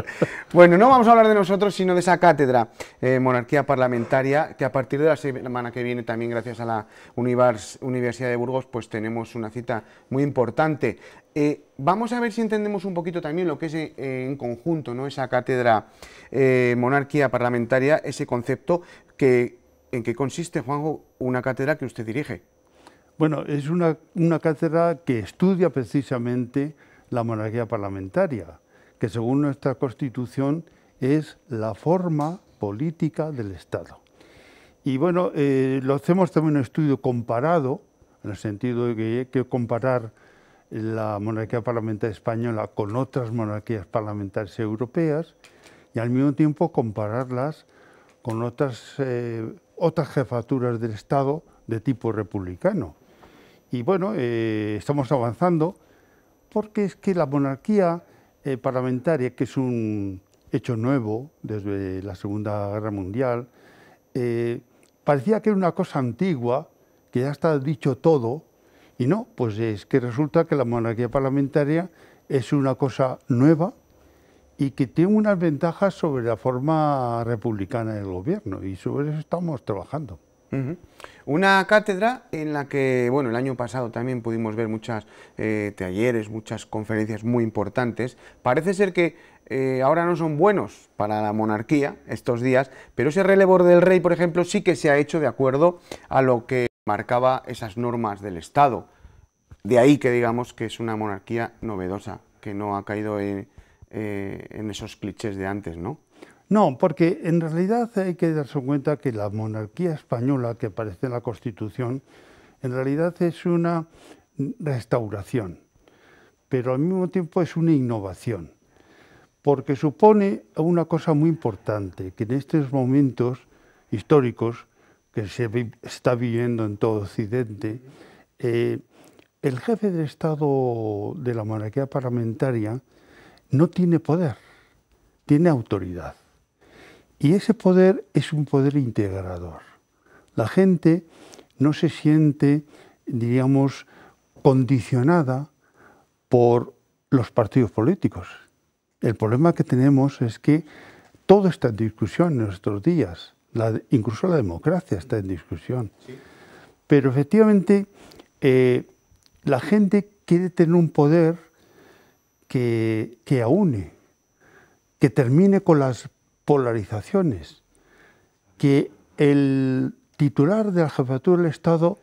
Bueno, no vamos a hablar de nosotros, sino de esa cátedra eh, monarquía parlamentaria, que a partir de la semana que viene, también gracias a la Universidad de Burgos, pues tenemos una cita muy importante. Eh, vamos a ver si entendemos un poquito también lo que es eh, en conjunto, ¿no? Esa cátedra eh, monarquía parlamentaria, ese concepto que, en qué consiste, Juanjo, una cátedra que usted dirige. Bueno, es una, cátedra que estudia precisamente la monarquía parlamentaria, que según nuestra Constitución es la forma política del Estado. Y bueno, lo hacemos también un estudio comparado, en el sentido de que hay que comparar la monarquía parlamentaria española con otras monarquías parlamentarias europeas y al mismo tiempo compararlas con otras, eh, otras jefaturas del Estado de tipo republicano. Y bueno, eh, estamos avanzando porque es que la monarquía eh, parlamentaria, que es un hecho nuevo desde la Segunda Guerra Mundial, parecía que era una cosa antigua, que ya está dicho todo, y no, pues es que resulta que la monarquía parlamentaria es una cosa nueva y que tiene unas ventajas sobre la forma republicana del gobierno y sobre eso estamos trabajando. Una cátedra en la que, bueno, el año pasado también pudimos ver muchas eh, talleres, muchas conferencias muy importantes. Parece ser que eh, ahora no son buenos para la monarquía estos días, pero ese relevo del rey, por ejemplo, sí que se ha hecho de acuerdo a lo que marcaba esas normas del Estado. De ahí que digamos que es una monarquía novedosa, que no ha caído eh, eh, en, esos clichés de antes, ¿no? No, porque en realidad hay que darse cuenta que la monarquía española que aparece en la Constitución, en realidad es una restauración, pero al mismo tiempo es una innovación, porque supone una cosa muy importante, que en estos momentos históricos que se está viviendo en todo Occidente, eh, el jefe de Estado de la monarquía parlamentaria no tiene poder, tiene autoridad. Y ese poder es un poder integrador. La gente no se siente, diríamos, condicionada por los partidos políticos. El problema que tenemos es que toda esta discusión en nuestros días incluso la democracia está en discusión. Pero efectivamente eh, la gente quiere tener un poder que, que aúne, que termine con las polarizaciones, que el titular de la jefatura del Estado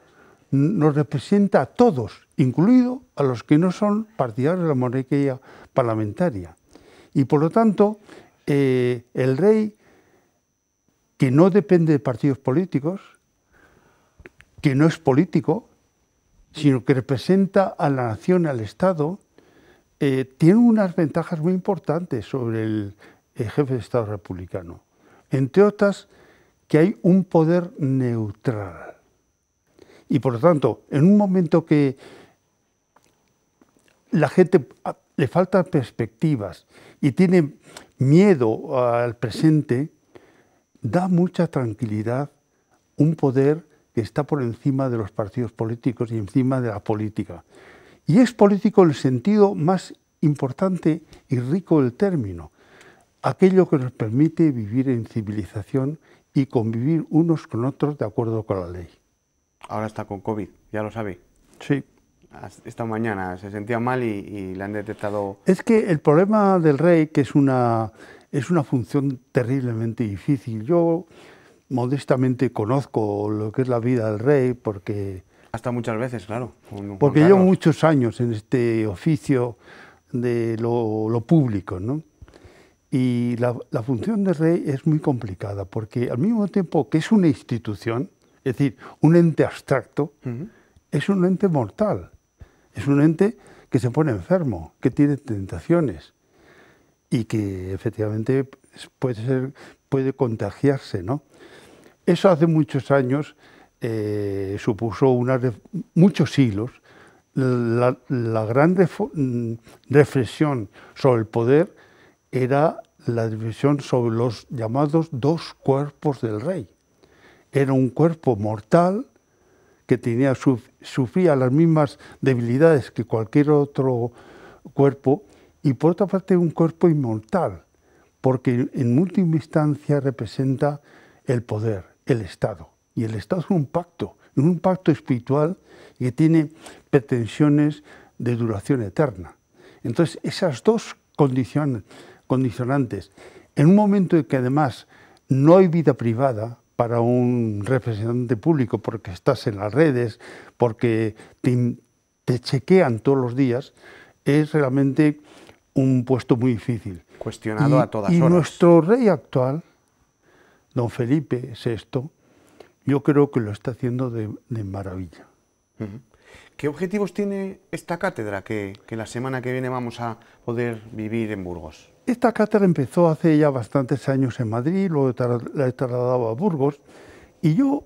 nos representa a todos, incluido a los que no son partidarios de la monarquía parlamentaria. Y por lo tanto, eh, el rey que no depende de partidos políticos, que no es político, sino que representa a la nación, al Estado, eh, tiene unas ventajas muy importantes sobre el, el jefe de Estado republicano. Entre otras, que hay un poder neutral. Y por lo tanto, en un momento que la gente ah, le faltan perspectivas y tiene miedo al presente, da mucha tranquilidad un poder que está por encima de los partidos políticos y encima de la política. Y es político en el sentido más importante y rico del término, aquello que nos permite vivir en civilización y convivir unos con otros de acuerdo con la ley. Ahora está con COVID, ya lo sabe. Sí. Esta mañana se sentía mal y, y le han detectado... Es que el problema del rey, que es una es una función terriblemente difícil. Yo modestamente conozco lo que es la vida del rey porque... Hasta muchas veces, claro. porque llevo muchos años en este oficio de lo, público, ¿no? Y la, función del rey es muy complicada porque al mismo tiempo que es una institución, es decir, un ente abstracto, es un ente mortal, es un ente que se pone enfermo, que tiene tentaciones, y que efectivamente puede, ser, puede contagiarse. ¿no? Eso hace muchos años eh, supuso una, muchos siglos la, gran reflexión sobre el poder era la reflexión sobre los llamados dos cuerpos del rey. Era un cuerpo mortal que tenía, sufría las mismas debilidades que cualquier otro cuerpo, y por otra parte un cuerpo inmortal, porque en última instancia representa el poder, el Estado. Y el Estado es un pacto, un pacto espiritual que tiene pretensiones de duración eterna. Entonces, esas dos condicionantes, en un momento en que además no hay vida privada para un representante público porque estás en las redes, porque te, te chequean todos los días, es realmente un puesto muy difícil. Cuestionado a todas Y nuestro rey actual, don Felipe VI, yo creo que lo está haciendo de, maravilla. ¿Qué objetivos tiene esta cátedra que, la semana que viene vamos a poder vivir en Burgos? Esta cátedra empezó hace ya bastantes años en Madrid, luego la he trasladado a Burgos, y yo,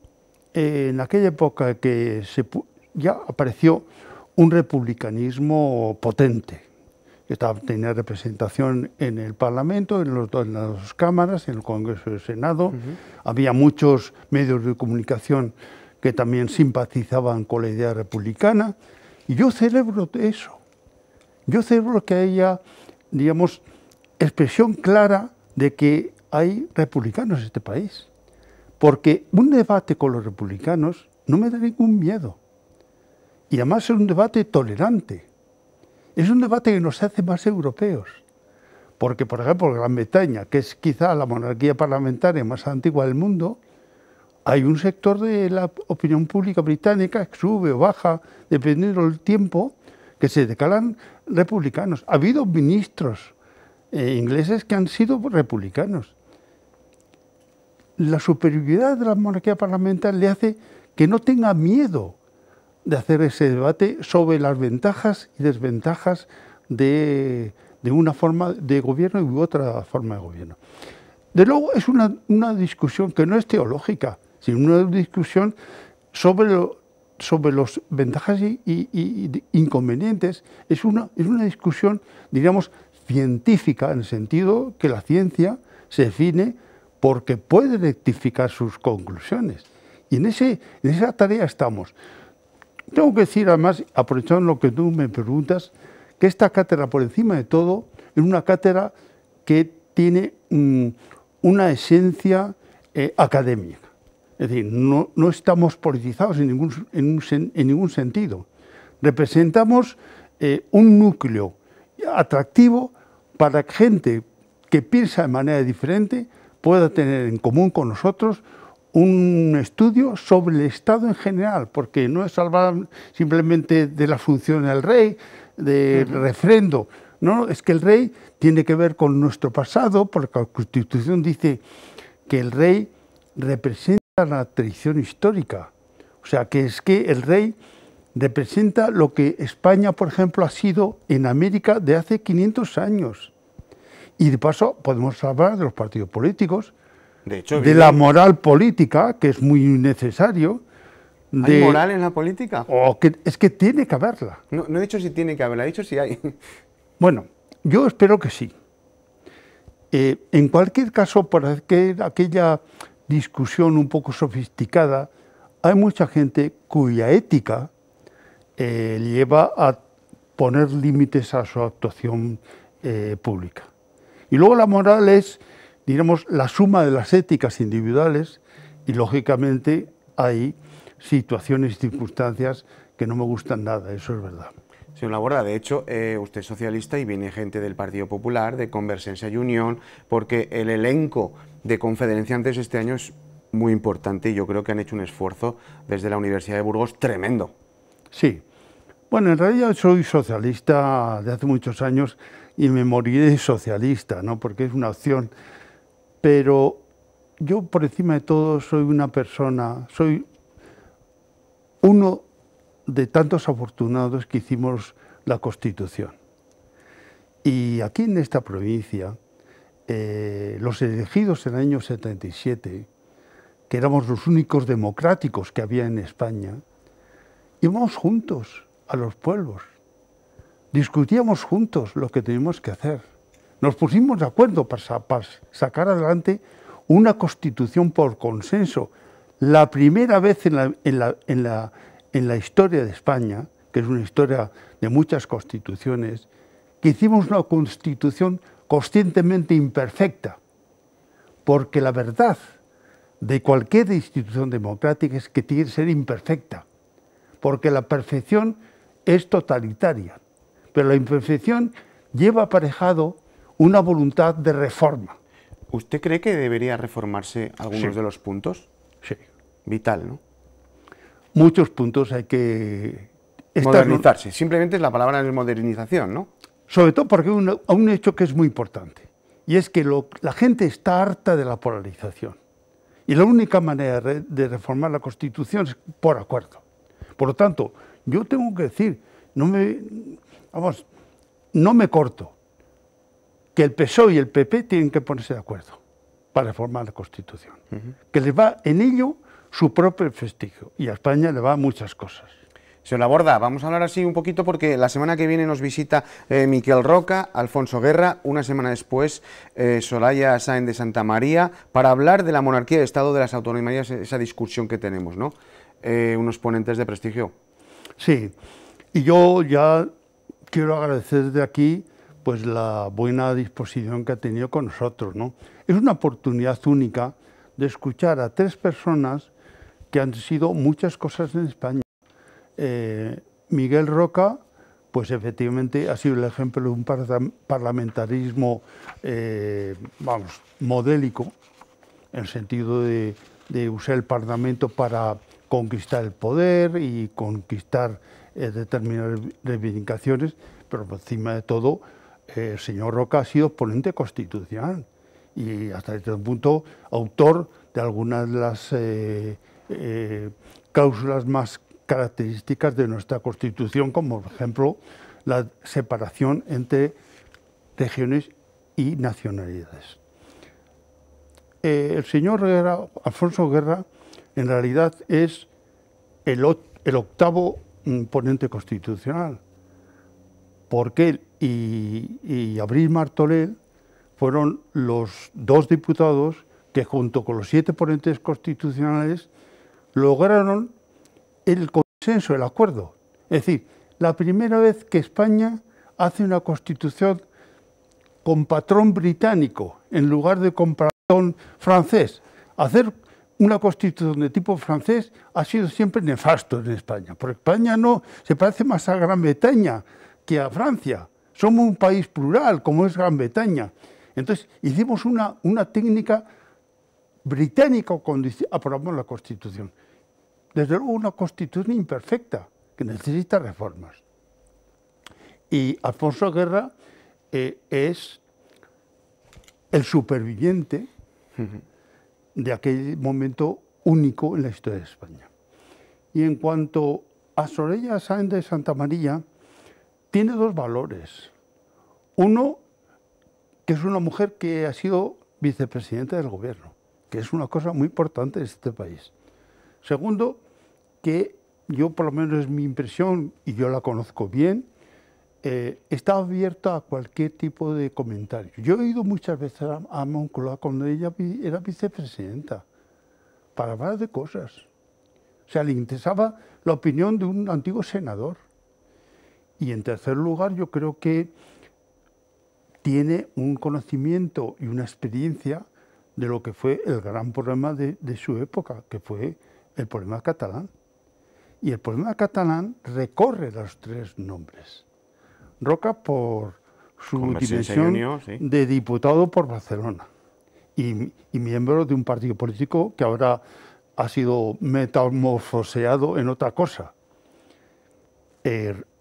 eh, en aquella época que se, ya apareció un republicanismo potente, que tenía representación en el Parlamento, en, las dos cámaras, en el Congreso y el Senado. Había muchos medios de comunicación que también simpatizaban con la idea republicana. Y yo celebro eso. Yo celebro que haya, digamos, expresión clara de que hay republicanos en este país. Porque un debate con los republicanos no me da ningún miedo. Y además es un debate tolerante es un debate que nos hace más europeos. Porque, por ejemplo, Gran Bretaña, que es quizá la monarquía parlamentaria más antigua del mundo, hay un sector de la opinión pública británica que sube o baja, dependiendo del tiempo, que se declaran republicanos. Ha habido ministros eh, ingleses que han sido republicanos. La superioridad de la monarquía parlamentaria le hace que no tenga miedo de hacer ese debate sobre las ventajas y desventajas de, una forma de gobierno y otra forma de gobierno. De luego es una, discusión que no es teológica, sino una discusión sobre, lo, sobre los ventajas y, inconvenientes. Es una, es una discusión, diríamos, científica, en el sentido que la ciencia se define porque puede rectificar sus conclusiones. Y en, ese, en esa tarea estamos. Tengo que decir además, aprovechando lo que tú me preguntas, que esta cátedra por encima de todo es una cátedra que tiene mm, una esencia eh, académica. Es decir, no, estamos politizados en ningún, sentido. Representamos eh, un núcleo atractivo para que gente que piensa de manera diferente pueda tener en común con nosotros un estudio sobre el Estado en general, porque no es hablar simplemente de la función del rey, del refrendo, no, es que el rey tiene que ver con nuestro pasado, porque la Constitución dice que el rey representa la tradición histórica. O sea, que es que el rey representa lo que España, por ejemplo, ha sido en América de hace 500 años. Y de paso podemos hablar de los partidos políticos, de, la moral política, que es muy necesario. De, ¿Hay moral en la política? O que, es que tiene que haberla. No, he dicho si tiene que haberla, he dicho si hay. Bueno, yo espero que sí. Eh, en cualquier caso, por que aquella discusión un poco sofisticada, hay mucha gente cuya ética eh, lleva a poner límites a su actuación eh, pública. Y luego la moral es digamos, la suma de las éticas individuales y, lógicamente, hay situaciones y circunstancias que no me gustan nada, eso es verdad. Señor Laborda, de hecho, eh, usted es socialista y viene gente del Partido Popular, de Convergencia y Unión, porque el elenco de conferenciantes este año es muy importante y yo creo que han hecho un esfuerzo desde la Universidad de Burgos tremendo. Sí. Bueno, en realidad soy socialista de hace muchos años y me moriré socialista, ¿no? porque es una opción pero yo por encima de todo soy una persona, soy uno de tantos afortunados que hicimos la Constitución. Y aquí en esta provincia, eh, los elegidos en el año 77, que éramos los únicos democráticos que había en España, íbamos juntos a los pueblos, discutíamos juntos lo que teníamos que hacer nos pusimos de acuerdo para, sacar adelante una constitución por consenso, la primera vez la, en la, historia de España, que es una historia de muchas constituciones, que hicimos una constitución conscientemente imperfecta, porque la verdad de cualquier institución democrática es que tiene que ser imperfecta, porque la perfección es totalitaria, pero la imperfección lleva aparejado una voluntad de reforma. ¿Usted cree que debería reformarse algunos de los puntos? Sí. Vital, ¿no? Muchos puntos hay que... Modernizarse. simplemente es la palabra de modernización, ¿no? Sobre todo porque un, un hecho que es muy importante, y es que la gente está harta de la polarización. Y la única manera de reformar la Constitución es por acuerdo. Por lo tanto, yo tengo que decir, no me, vamos, no me corto que el PSOE y el PP tienen que ponerse de acuerdo para reformar la Constitución, que les va en ello su propio prestigio y a España le va muchas cosas. Señor aborda. vamos a hablar así un poquito porque la semana que viene nos visita eh, Miquel Roca, Alfonso Guerra, una semana después Solaya eh, Soraya de Santa María, para hablar de la monarquía de Estado de las autonomías, esa discusión que tenemos, ¿no? Eh, unos ponentes de prestigio. Sí, y yo ya quiero agradecer de aquí pues la buena disposición que ha tenido con nosotros. ¿no? Es una oportunidad única de escuchar a tres personas que han sido muchas cosas en España. Eh, Miguel Roca, pues efectivamente ha sido el ejemplo de un parlamentarismo, eh, vamos, modélico, en el sentido de, de, usar el Parlamento para conquistar el poder y conquistar eh, determinadas reivindicaciones, pero por encima de todo el señor Roca ha sido ponente constitucional y hasta este punto autor de algunas de las eh, eh, cláusulas más características de nuestra Constitución, como por ejemplo la separación entre regiones y nacionalidades. Eh, el señor Alfonso Guerra en realidad es el octavo mm, ponente constitucional porque él y, Abril Martolé fueron los dos diputados que junto con los siete ponentes constitucionales lograron el consenso, el acuerdo. Es decir, la primera vez que España hace una constitución con patrón británico en lugar de con patrón francés. Hacer una constitución de tipo francés ha sido siempre nefasto en España, porque España no se parece más a Gran Bretaña, que a Francia. Somos un país plural, como es Gran Bretaña. Entonces, hicimos una, una técnica británica cuando aprobamos la Constitución. Desde luego, una Constitución imperfecta, que necesita reformas. Y Alfonso Guerra eh, es el superviviente de aquel momento único en la historia de España. Y en cuanto a Sorella Sáenz de Santa María, tiene dos valores. Uno, que es una mujer que ha sido vicepresidenta del gobierno, que es una cosa muy importante en este país. Segundo, que yo por lo menos es mi impresión, y yo la conozco bien, eh, está abierta a cualquier tipo de comentario. Yo he ido muchas veces a, a Moncloa cuando ella era vicepresidenta para hablar de cosas. O sea, le interesaba la opinión de un antiguo senador. Y en tercer lugar, yo creo que tiene un conocimiento y una experiencia de lo que fue el gran problema de, su época, que fue el problema catalán. Y el problema catalán recorre los tres nombres. Roca por su dimensión de diputado por Barcelona y, miembro de un partido político que ahora ha sido metamorfoseado en otra cosa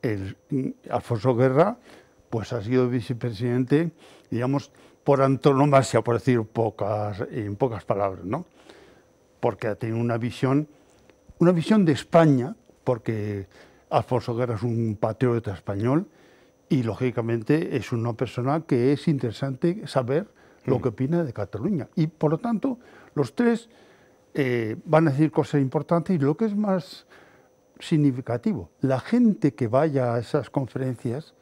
el, Alfonso Guerra pues ha sido vicepresidente, digamos, por antonomasia, por decir pocas, en pocas palabras, ¿no? Porque ha tenido una visión, una visión de España, porque Alfonso Guerra es un patriota español y, lógicamente, es una persona que es interesante saber lo mm. que opina de Cataluña. Y, por lo tanto, los tres eh, van a decir cosas importantes y lo que es más significativo. La gente que vaya a esas conferencias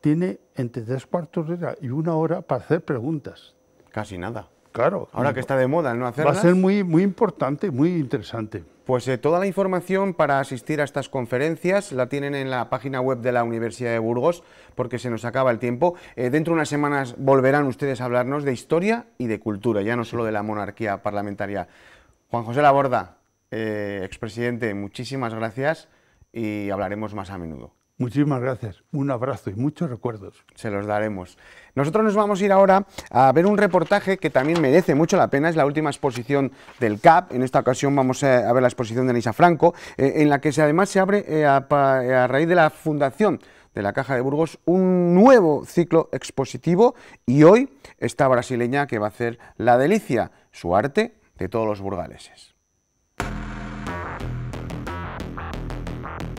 tiene entre tres cuartos de hora y una hora para hacer preguntas. Casi nada. Claro. Ahora que está de moda no hacerlas. Va a ser muy, muy importante, muy interesante. Pues eh, toda la información para asistir a estas conferencias la tienen en la página web de la Universidad de Burgos, porque se nos acaba el tiempo. Eh, dentro de unas semanas volverán ustedes a hablarnos de historia y de cultura, ya no solo de la monarquía parlamentaria. Juan José Laborda, eh, expresidente, muchísimas gracias y hablaremos más a menudo. Muchísimas gracias, un abrazo y muchos recuerdos. Se los daremos. Nosotros nos vamos a ir ahora a ver un reportaje que también merece mucho la pena, es la última exposición del CAP, en esta ocasión vamos a ver la exposición de Anisa Franco, eh, en la que además se abre eh, a, a raíz de la fundación de la Caja de Burgos un nuevo ciclo expositivo y hoy esta brasileña que va a hacer la delicia, su arte de todos los burgaleses.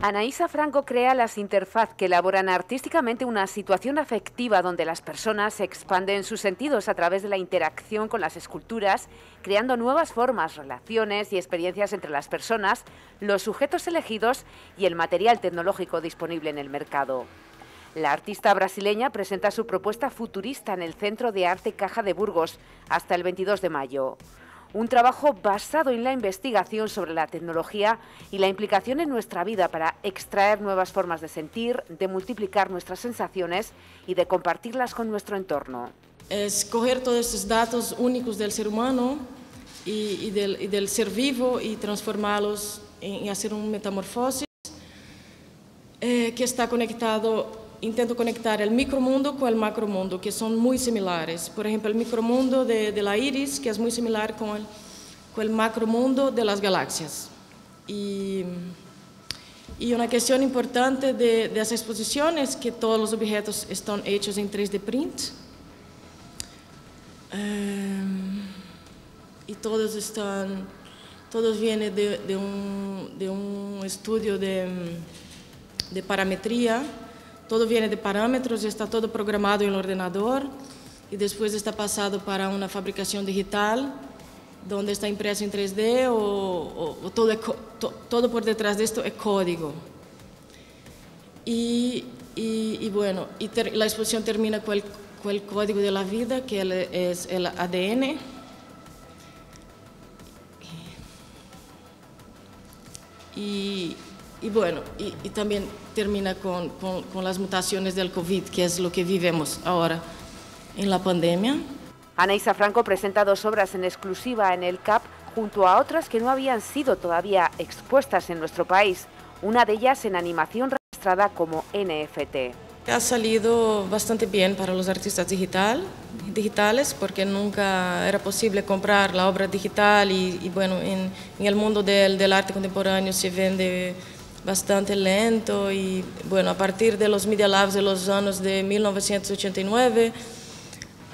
Anaísa Franco crea las interfaz que elaboran artísticamente una situación afectiva donde las personas expanden sus sentidos a través de la interacción con las esculturas, creando nuevas formas, relaciones y experiencias entre las personas, los sujetos elegidos y el material tecnológico disponible en el mercado. La artista brasileña presenta su propuesta futurista en el Centro de Arte Caja de Burgos hasta el 22 de mayo un trabajo basado en la investigación sobre la tecnología y la implicación en nuestra vida para extraer nuevas formas de sentir, de multiplicar nuestras sensaciones y de compartirlas con nuestro entorno. Es coger todos estos datos únicos del ser humano y, del, ser vivo y transformarlos en, hacer una metamorfosis eh, que está conectado intento conectar el micromundo con el macromundo, que son muy similares. Por ejemplo, el micromundo de, la iris, que es muy similar con el, con macromundo de las galaxias. Y, una cuestión importante de, de, esa exposición es que todos los objetos están hechos en 3D print. Eh, y todos están, todos vienen de, un, de un, estudio de, parametría todo viene de parámetros, está todo programado en el ordenador y después está pasado para una fabricación digital donde está impreso en 3D o, todo, por detrás de esto es código. Y, bueno, la exposición termina con el, código de la vida, que es el ADN. Y, y bueno, y también termina con, con, las mutaciones del COVID, que es lo que vivimos ahora en la pandemia. Anaísa Franco presenta dos obras en exclusiva en el CAP junto a otras que no habían sido todavía expuestas en nuestro país, una de ellas en animación registrada como NFT. Ha salido bastante bien para los artistas digital, digitales porque nunca era posible comprar la obra digital y, bueno, en, el mundo del, del arte contemporáneo se vende bastante lento y bueno, a partir de los Media Labs de los años de 1989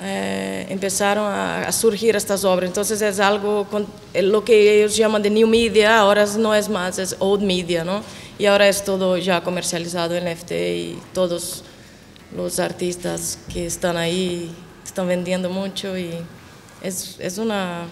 eh, empezaron a, surgir estas obras. Entonces es algo, con, eh, lo que ellos llaman de New Media, ahora no es más, es Old Media, ¿no? Y ahora es todo ya comercializado en NFT y todos los artistas que están ahí están vendiendo mucho y es, es una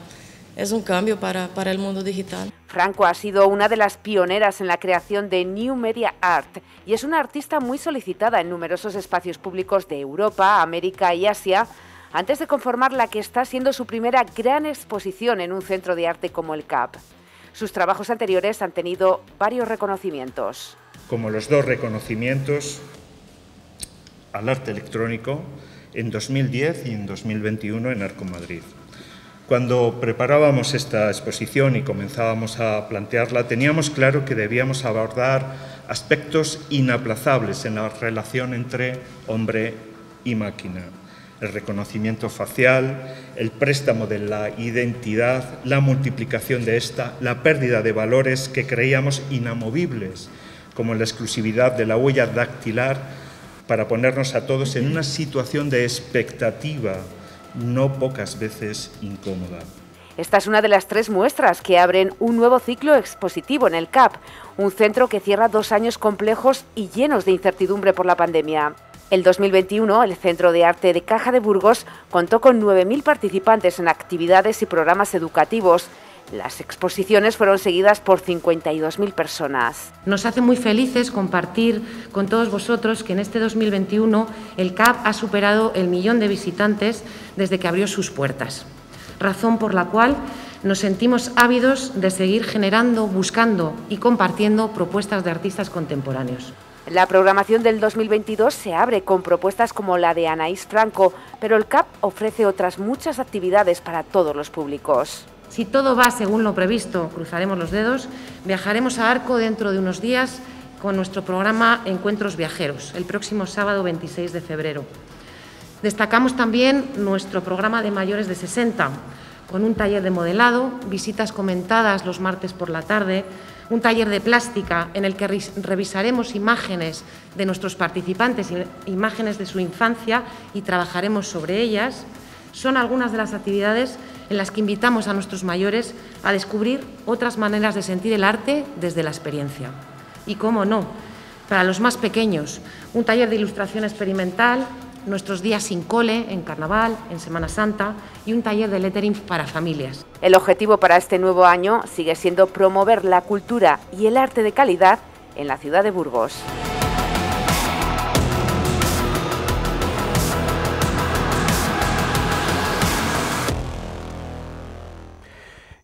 es un cambio para, el mundo digital. Franco ha sido una de las pioneras en la creación de New Media Art y es una artista muy solicitada en numerosos espacios públicos de Europa, América y Asia, antes de conformar la que está siendo su primera gran exposición en un centro de arte como el CAP. Sus trabajos anteriores han tenido varios reconocimientos. Como los dos reconocimientos al arte electrónico en 2010 y en 2021 en Arco Madrid. Cuando preparábamos esta exposición y comenzábamos a plantearla, teníamos claro que debíamos abordar aspectos inaplazables en la relación entre hombre y máquina. El reconocimiento facial, el préstamo de la identidad, la multiplicación de esta, la pérdida de valores que creíamos inamovibles, como la exclusividad de la huella dactilar, para ponernos a todos en una situación de expectativa no pocas veces incómoda. Esta es una de las tres muestras que abren un nuevo ciclo expositivo en el CAP, un centro que cierra dos años complejos y llenos de incertidumbre por la pandemia. El 2021, el Centro de Arte de Caja de Burgos contó con 9.000 participantes en actividades y programas educativos las exposiciones fueron seguidas por 52.000 personas. Nos hace muy felices compartir con todos vosotros que en este 2021 el CAP ha superado el millón de visitantes desde que abrió sus puertas, razón por la cual nos sentimos ávidos de seguir generando, buscando y compartiendo propuestas de artistas contemporáneos. La programación del 2022 se abre con propuestas como la de Anaís Franco, pero el CAP ofrece otras muchas actividades para todos los públicos. Si todo va según lo previsto, cruzaremos los dedos, viajaremos a Arco dentro de unos días con nuestro programa Encuentros Viajeros, el próximo sábado 26 de febrero. Destacamos también nuestro programa de mayores de 60, con un taller de modelado, visitas comentadas los martes por la tarde, un taller de plástica en el que revisaremos imágenes de nuestros participantes, imágenes de su infancia y trabajaremos sobre ellas. Son algunas de las actividades en las que invitamos a nuestros mayores a descubrir otras maneras de sentir el arte desde la experiencia. Y cómo no, para los más pequeños, un taller de ilustración experimental, nuestros días sin cole, en carnaval, en Semana Santa y un taller de lettering para familias. El objetivo para este nuevo año sigue siendo promover la cultura y el arte de calidad en la ciudad de Burgos.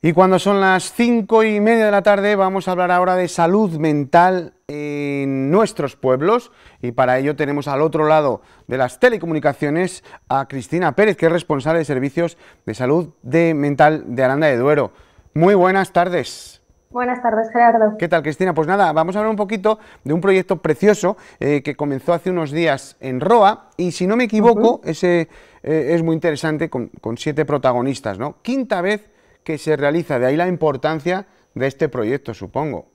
Y cuando son las cinco y media de la tarde vamos a hablar ahora de salud mental en nuestros pueblos y para ello tenemos al otro lado de las telecomunicaciones a Cristina Pérez, que es responsable de servicios de salud de mental de Aranda de Duero. Muy buenas tardes. Buenas tardes, Gerardo. ¿Qué tal, Cristina? Pues nada, vamos a hablar un poquito de un proyecto precioso eh, que comenzó hace unos días en Roa y si no me equivoco, ese eh, es muy interesante con, con siete protagonistas, ¿no? Quinta vez que se realiza. De ahí la importancia de este proyecto, supongo.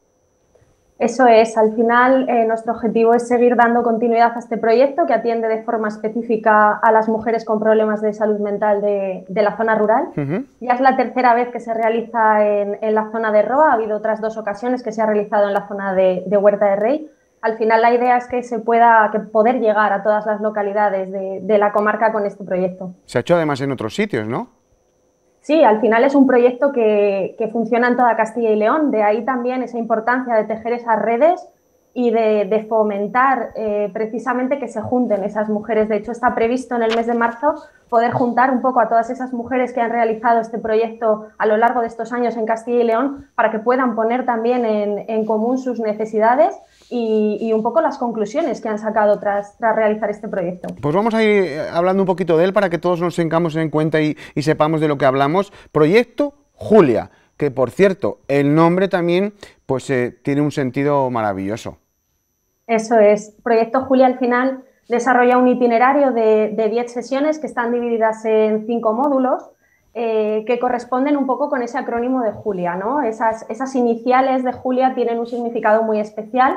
Eso es, al final eh, nuestro objetivo es seguir dando continuidad a este proyecto que atiende de forma específica a las mujeres con problemas de salud mental de, la zona rural. Ya es la tercera vez que se realiza en, la zona de Roa, ha habido otras dos ocasiones que se ha realizado en la zona de, Huerta de Rey. Al final la idea es que se pueda poder llegar a todas las localidades de la comarca con este proyecto. Se ha hecho además en otros sitios, ¿no? Sí, al final es un proyecto que, funciona en toda Castilla y León, de ahí también esa importancia de tejer esas redes y de, fomentar eh, precisamente que se junten esas mujeres. De hecho, está previsto en el mes de marzo poder juntar un poco a todas esas mujeres que han realizado este proyecto a lo largo de estos años en Castilla y León para que puedan poner también en común sus necesidades y, un poco las conclusiones que han sacado tras, realizar este proyecto. Pues vamos a ir eh, hablando un poquito de él para que todos nos tengamos en cuenta y, sepamos de lo que hablamos. Proyecto Julia, que por cierto, el nombre también pues eh, tiene un sentido maravilloso. Eso es. Proyecto Julia al final desarrolla un itinerario de 10 sesiones que están divididas en 5 módulos. Eh, que corresponden un poco con ese acrónimo de Julia, ¿no? esas iniciales de Julia tienen un significado muy especial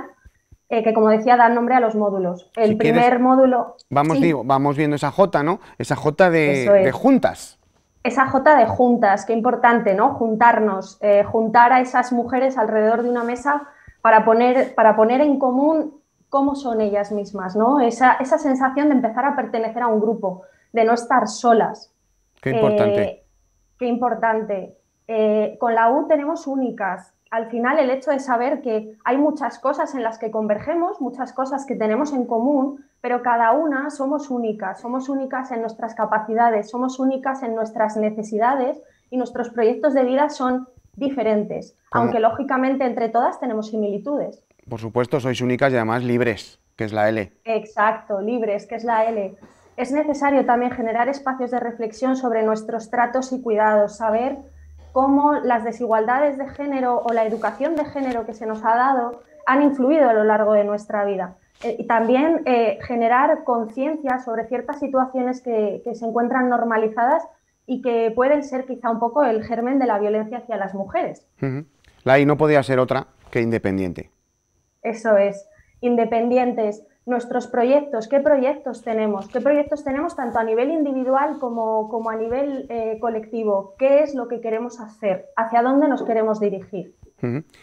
eh, que como decía dan nombre a los módulos. El primer módulo... Vamos, vamos viendo esa J, ¿no? Esa J de, juntas. Esa J de juntas, qué importante, ¿no? Juntarnos, eh, juntar a esas mujeres alrededor de una mesa para poner, para poner en común cómo son ellas mismas, ¿no? Esa, sensación de empezar a pertenecer a un grupo, de no estar solas. Qué importante. Eh, qué importante. con la U tenemos únicas, al final el hecho de saber que hay muchas cosas en las que convergemos, muchas cosas que tenemos en común, pero cada una somos únicas, somos únicas en nuestras capacidades, somos únicas en nuestras necesidades y nuestros proyectos de vida son diferentes, aunque lógicamente entre todas tenemos similitudes. Por supuesto, sois únicas y además libres, que es la L. Exacto, libres, que es la L. Es necesario también generar espacios de reflexión sobre nuestros tratos y cuidados, saber cómo las desigualdades de género o la educación de género que se nos ha dado han influido a lo largo de nuestra vida. Eh, y también eh, generar conciencia sobre ciertas situaciones que, se encuentran normalizadas y que pueden ser quizá un poco el germen de la violencia hacia las mujeres. La I no podía ser otra que independiente. Eso es, independientes nuestros proyectos, qué proyectos tenemos, qué proyectos tenemos tanto a nivel individual como, a nivel eh, colectivo, qué es lo que queremos hacer, hacia dónde nos queremos dirigir.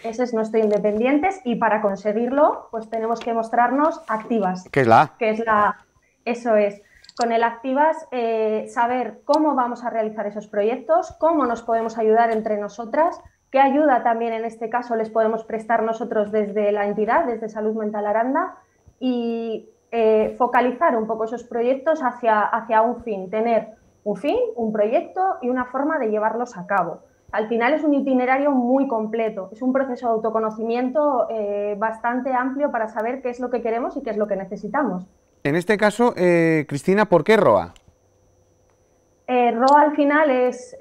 Ese es nuestro independientes y para conseguirlo pues tenemos que mostrarnos activas. ¿Qué es la es la Eso es. Con el activas, eh, saber cómo vamos a realizar esos proyectos, cómo nos podemos ayudar entre nosotras, qué ayuda también en este caso les podemos prestar nosotros desde la entidad, desde Salud Mental Aranda, y eh, focalizar un poco esos proyectos hacia, hacia un fin, tener un fin, un proyecto y una forma de llevarlos a cabo. Al final es un itinerario muy completo, es un proceso de autoconocimiento eh, bastante amplio para saber qué es lo que queremos y qué es lo que necesitamos. En este caso, eh, Cristina, ¿por qué Roa? Roa al final es,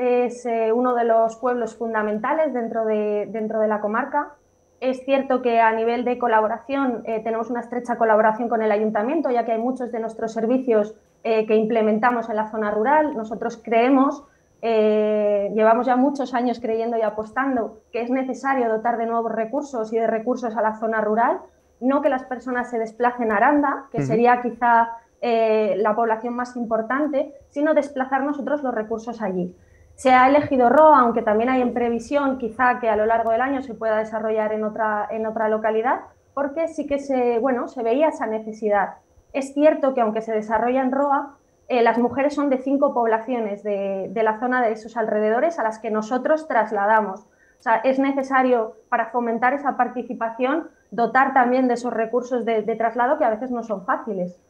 uno de los pueblos fundamentales dentro dentro de la comarca es cierto que a nivel de colaboración eh, tenemos una estrecha colaboración con el ayuntamiento, ya que hay muchos de nuestros servicios eh, que implementamos en la zona rural. Nosotros creemos, eh, llevamos ya muchos años creyendo y apostando que es necesario dotar de nuevos recursos y de recursos a la zona rural, no que las personas se desplacen a Aranda, que sería quizá la población más importante, sino desplazar nosotros los recursos allí. Se ha elegido Roa, aunque también hay en previsión quizá que a lo largo del año se pueda desarrollar en otra, en otra localidad, porque sí que se, bueno, se veía esa necesidad. Es cierto que aunque se desarrolla en Roa, eh, las mujeres son de cinco poblaciones de, la zona de esos alrededores a las que nosotros trasladamos. O sea, es necesario para fomentar esa participación dotar también de esos recursos de, traslado que a veces no son fáciles.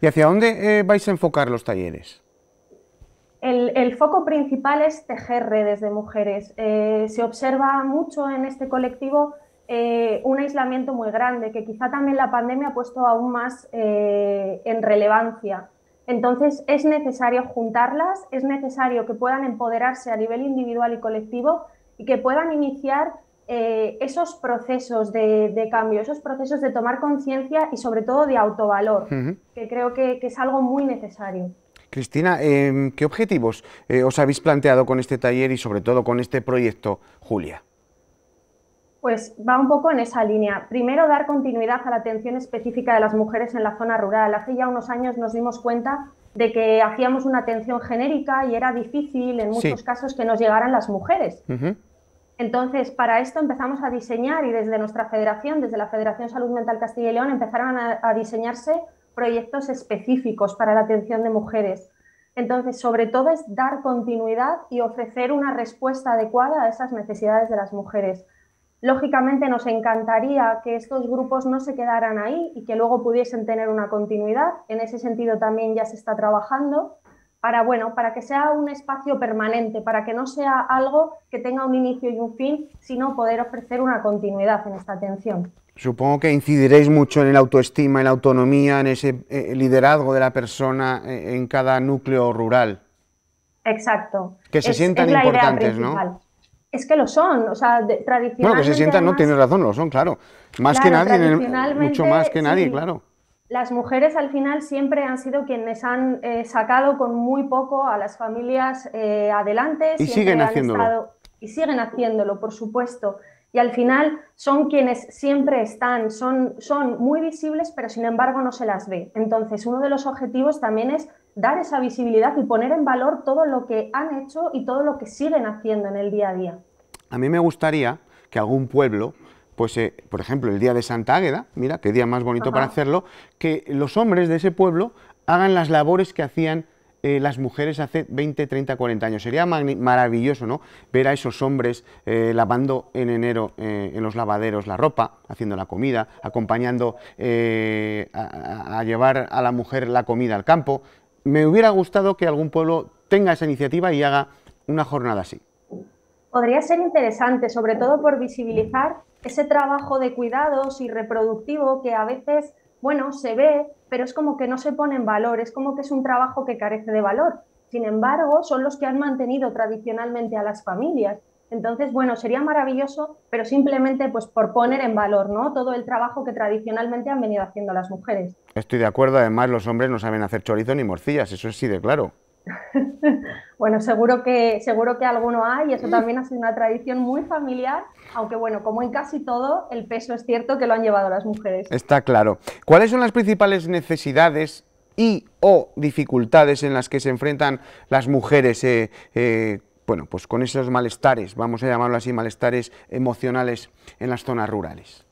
¿Y hacia dónde eh, vais a enfocar los talleres? El, foco principal es tejer redes de mujeres. Eh, se observa mucho en este colectivo eh, un aislamiento muy grande, que quizá también la pandemia ha puesto aún más eh, en relevancia. Entonces, es necesario juntarlas, es necesario que puedan empoderarse a nivel individual y colectivo y que puedan iniciar esos procesos de, cambio, esos procesos de tomar conciencia y sobre todo de autovalor, que creo que es algo muy necesario. Cristina, em, ¿qué objetivos eh, os habéis planteado con este taller y sobre todo con este proyecto, Julia? Pues va un poco en esa línea. Primero, dar continuidad a la atención específica de las mujeres en la zona rural. Hace ya unos años nos dimos cuenta de que hacíamos una atención genérica y era difícil en muchos casos que nos llegaran las mujeres. Entonces, para esto empezamos a diseñar y desde nuestra federación, desde la Federación Salud Mental Castilla y León, empezaron a diseñarse proyectos específicos para la atención de mujeres. Entonces, sobre todo es dar continuidad y ofrecer una respuesta adecuada a esas necesidades de las mujeres. Lógicamente nos encantaría que estos grupos no se quedaran ahí y que luego pudiesen tener una continuidad. En ese sentido también ya se está trabajando para, bueno, para que sea un espacio permanente, para que no sea algo que tenga un inicio y un fin, sino poder ofrecer una continuidad en esta atención. Supongo que incidiréis mucho en el autoestima, en la autonomía, en ese eh, liderazgo de la persona eh, en cada núcleo rural. Exacto. Que se sientan importantes, ¿no? Es que lo son, o sea, tradicionalmente. Bueno, que pues se sientan, no, tienes razón, lo son, claro. Más que nadie, mucho más que nadie, claro. Las mujeres al final siempre han sido quienes han eh, sacado con muy poco a las familias adelante. Y siguen haciéndolo. y siguen haciéndolo, por supuesto y al final son quienes siempre están, son, son muy visibles, pero sin embargo no se las ve. Entonces, uno de los objetivos también es dar esa visibilidad y poner en valor todo lo que han hecho y todo lo que siguen haciendo en el día a día. A mí me gustaría que algún pueblo pues eh, por ejemplo el día de Santa Águeda, mira qué día más bonito para hacerlo, que los hombres de ese pueblo hagan las labores que hacían eh, las mujeres hace 20, 30, 40 años. Sería maravilloso ¿no? ver a esos hombres eh, lavando en enero eh, en los lavaderos la ropa, haciendo la comida, acompañando a llevar a la mujer la comida al campo. Me hubiera gustado que algún pueblo tenga esa iniciativa y haga una jornada así. Podría ser interesante, sobre todo por visibilizar ese trabajo de cuidados y reproductivo que a veces bueno, se ve, pero es como que no se pone en valor, es como que es un trabajo que carece de valor. Sin embargo, son los que han mantenido tradicionalmente a las familias. Entonces, bueno, sería maravilloso, pero simplemente pues por poner en valor, ¿no? Todo el trabajo que tradicionalmente han venido haciendo las mujeres. Estoy de acuerdo, además los hombres no saben hacer chorizo ni morcillas, eso es sí de claro. bueno, seguro que seguro que alguno hay, eso mm. también ha sido una tradición muy familiar aunque bueno, como en casi todo, el peso es cierto que lo han llevado las mujeres. Está claro. ¿Cuáles son las principales necesidades y o dificultades en las que se enfrentan las mujeres? Eh, eh, bueno, pues con esos malestares, vamos a llamarlo así, malestares emocionales en las zonas rurales.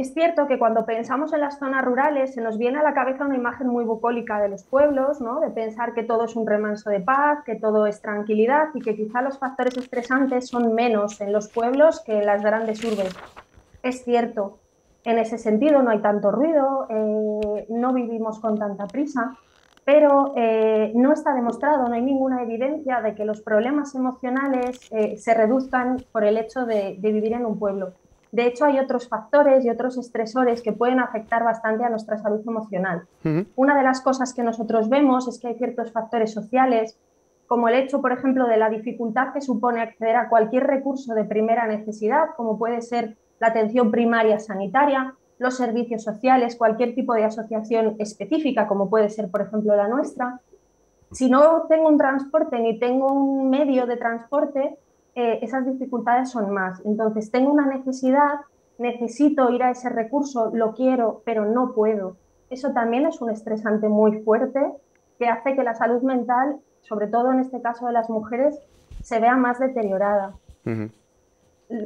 Es cierto que cuando pensamos en las zonas rurales se nos viene a la cabeza una imagen muy bucólica de los pueblos, de pensar que todo es un remanso de paz, que todo es tranquilidad y que quizá los factores estresantes son menos en los pueblos que en las grandes urbes. Es cierto, en ese sentido no hay tanto ruido, eh, no vivimos con tanta prisa, pero eh, no está demostrado, no hay ninguna evidencia de que los problemas emocionales eh, se reduzcan por el hecho de, de vivir en un pueblo. De hecho, hay otros factores y otros estresores que pueden afectar bastante a nuestra salud emocional. Una de las cosas que nosotros vemos es que hay ciertos factores sociales, como el hecho, por ejemplo, de la dificultad que supone acceder a cualquier recurso de primera necesidad, como puede ser la atención primaria sanitaria, los servicios sociales, cualquier tipo de asociación específica, como puede ser, por ejemplo, la nuestra. Si no tengo un transporte ni tengo un medio de transporte, eh, esas dificultades son más. Entonces, tengo una necesidad, necesito ir a ese recurso, lo quiero, pero no puedo. Eso también es un estresante muy fuerte que hace que la salud mental, sobre todo en este caso de las mujeres, se vea más deteriorada.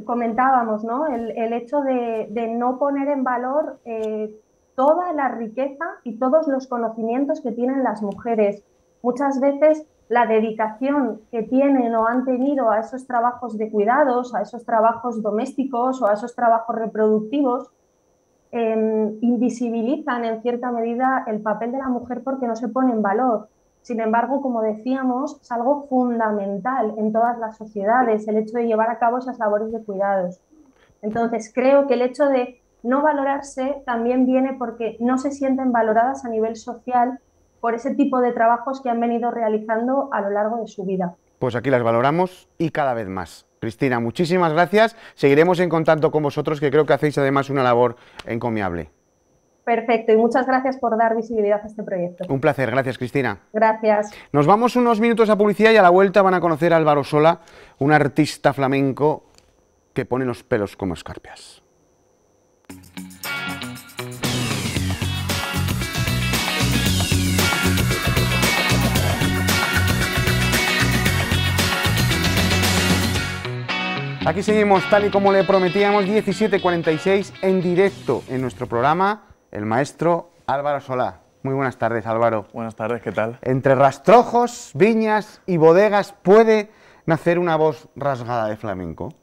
comentábamos, ¿no? El, hecho de, no poner en valor eh, toda la riqueza y todos los conocimientos que tienen las mujeres. Muchas veces la dedicación que tienen o han tenido a esos trabajos de cuidados, a esos trabajos domésticos o a esos trabajos reproductivos, em, invisibilizan en cierta medida el papel de la mujer porque no se pone en valor. Sin embargo, como decíamos, es algo fundamental en todas las sociedades el hecho de llevar a cabo esas labores de cuidados. Entonces, creo que el hecho de no valorarse también viene porque no se sienten valoradas a nivel social por ese tipo de trabajos que han venido realizando a lo largo de su vida. Pues aquí las valoramos y cada vez más. Cristina, muchísimas gracias. Seguiremos en contacto con vosotros, que creo que hacéis además una labor encomiable. Perfecto, y muchas gracias por dar visibilidad a este proyecto. Un placer, gracias Cristina. Gracias. Nos vamos unos minutos a publicidad y a la vuelta van a conocer a Álvaro Sola, un artista flamenco que pone los pelos como escarpias. Aquí seguimos tal y como le prometíamos, 17.46 en directo en nuestro programa, el maestro Álvaro Solá. Muy buenas tardes, Álvaro. Buenas tardes, ¿qué tal? Entre rastrojos, viñas y bodegas, ¿puede nacer una voz rasgada de flamenco?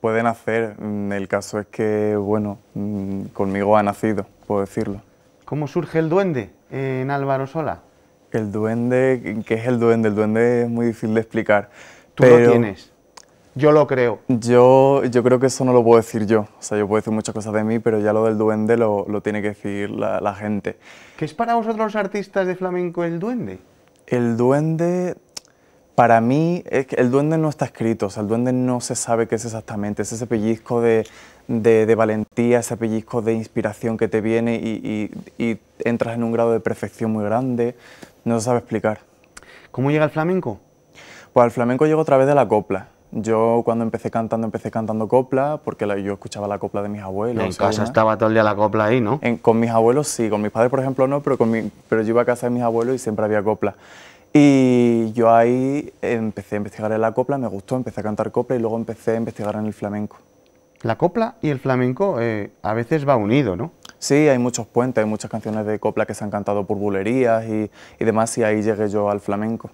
Puede nacer, mm, el caso es que, bueno, mm, conmigo ha nacido, puedo decirlo. ¿Cómo surge el duende en Álvaro Solá? El duende, ¿qué es el duende? El duende es muy difícil de explicar. ¿Tú lo tienes? yo lo creo. Yo, yo creo que eso no lo puedo decir yo. O sea, yo puedo decir muchas cosas de mí, pero ya lo del duende lo, tiene que decir la, gente. ¿Qué es para vosotros los artistas de flamenco el duende? El duende, para mí, es el duende no está escrito. O sea, el duende no se sabe qué es exactamente. Es ese pellizco de, de, valentía, ese pellizco de inspiración que te viene y, entras en un grado de perfección muy grande. No se sabe explicar. ¿Cómo llega el flamenco? Pues al flamenco llega a través de la copla yo cuando empecé cantando, empecé cantando copla, porque yo escuchaba la copla de mis abuelos. En casa estaba todo el día la copla ahí, ¿no? con mis abuelos sí, con mis padres por ejemplo no, pero, pero yo iba a casa de mis abuelos y siempre había copla. Y yo ahí empecé a investigar en la copla, me gustó, empecé a cantar copla y luego empecé a investigar en el flamenco. La copla y el flamenco eh, a veces va unido, ¿no? Sí, hay muchos puentes, hay muchas canciones de copla que se han cantado por bulerías y, y demás, y ahí llegué yo al flamenco.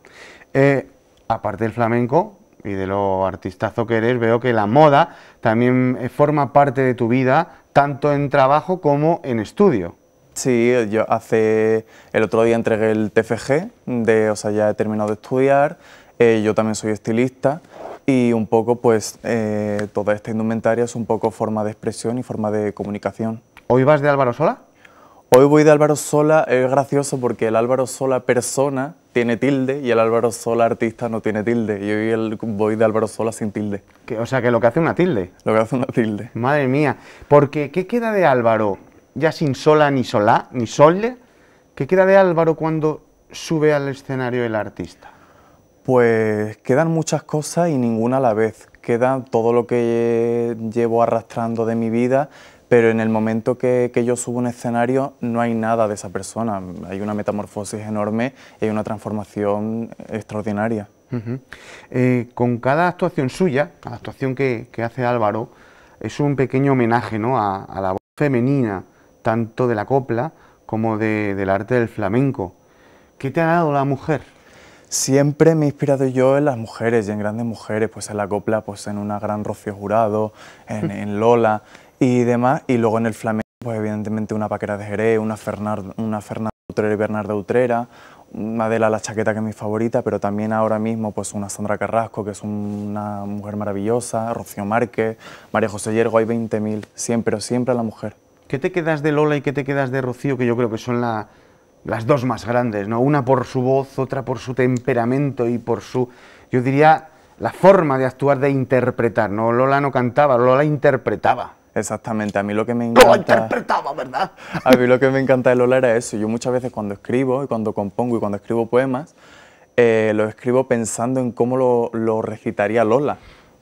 Eh, aparte del flamenco, y de lo artistazo que eres, veo que la moda también eh, forma parte de tu vida, tanto en trabajo como en estudio. Sí, yo hace el otro día entregué el TFG, de, o sea, ya he terminado de estudiar, eh, yo también soy estilista y un poco pues eh, toda esta indumentaria es un poco forma de expresión y forma de comunicación. ¿Hoy vas de Álvaro Sola? Hoy voy de Álvaro Sola, es gracioso porque el Álvaro Sola persona tiene tilde y el Álvaro Sola artista no tiene tilde. Yo y el voy de Álvaro Sola sin tilde. o sea, que lo que hace una tilde. Lo que hace una tilde. Madre mía. Porque, ¿qué queda de Álvaro ya sin Sola ni sola ni Solle? ¿Qué queda de Álvaro cuando sube al escenario el artista? Pues quedan muchas cosas y ninguna a la vez. Queda todo lo que llevo arrastrando de mi vida pero en el momento que, yo subo un escenario no hay nada de esa persona, hay una metamorfosis enorme y hay una transformación extraordinaria. Eh, con cada actuación suya, cada actuación que, hace Álvaro, es un pequeño homenaje ¿no? a, la voz femenina, tanto de la copla como del arte del flamenco. ¿Qué te ha dado la mujer? Siempre me he inspirado yo en las mujeres y en grandes mujeres, pues en la copla, pues en una gran Rocío Jurado, en, mm. en Lola, y demás. Y luego en el flamenco, pues evidentemente una Paquera de Jerez, una, una Fernanda Utrera y Bernarda Utrera, Adela La Chaqueta, que es mi favorita, pero también ahora mismo pues una Sandra Carrasco, que es una mujer maravillosa, Rocío Márquez, María José Yergo, hay 20.000, siempre, siempre a la mujer. ¿Qué te quedas de Lola y qué te quedas de Rocío, que yo creo que son las dos más grandes, ¿no? Una por su voz, otra por su temperamento y por su, yo diría, la forma de actuar, de interpretar, ¿no? Lola no cantaba, Lola interpretaba. Exactamente, a mí lo que me encanta... interpretaba, ¿verdad? A mí lo que me encanta de Lola era eso. Yo muchas veces cuando escribo y cuando compongo y cuando escribo poemas, eh, lo escribo pensando en cómo lo, recitaría Lola.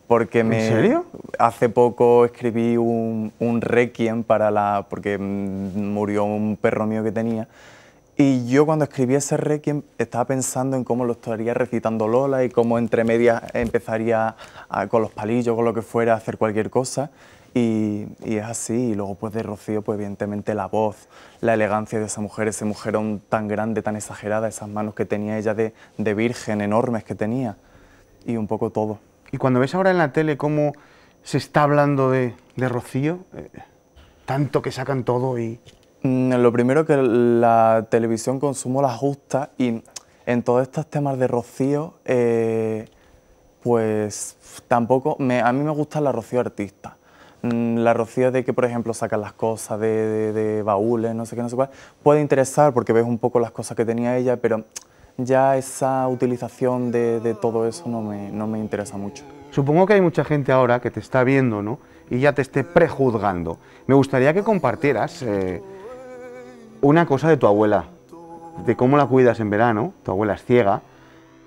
Porque me, ¿En serio? Hace poco escribí un, requiem para la... porque mm, murió un perro mío que tenía. Y yo cuando escribí ese requiem estaba pensando en cómo lo estaría recitando Lola y cómo entre medias empezaría con los palillos, con lo que fuera, a hacer cualquier cosa. Y, es así, y luego pues de Rocío, pues evidentemente la voz, la elegancia de esa mujer, ese mujerón tan grande, tan exagerada, esas manos que tenía ella de, virgen enormes que tenía, y un poco todo. Y cuando ves ahora en la tele cómo se está hablando de, Rocío, eh, tanto que sacan todo y... Mm, lo primero que la televisión consumo la justa y en todos estos temas de Rocío, eh, pues tampoco, a mí me gusta la Rocío artista Mm, la Rocía de que, por ejemplo, saca las cosas de, baúles, no sé qué, no sé cuál, puede interesar porque ves un poco las cosas que tenía ella, pero ya esa utilización de, todo eso no me, no me, interesa mucho. Supongo que hay mucha gente ahora que te está viendo, ¿no? Y ya te esté prejuzgando. Me gustaría que compartieras eh, una cosa de tu abuela, de cómo la cuidas en verano, tu abuela es ciega.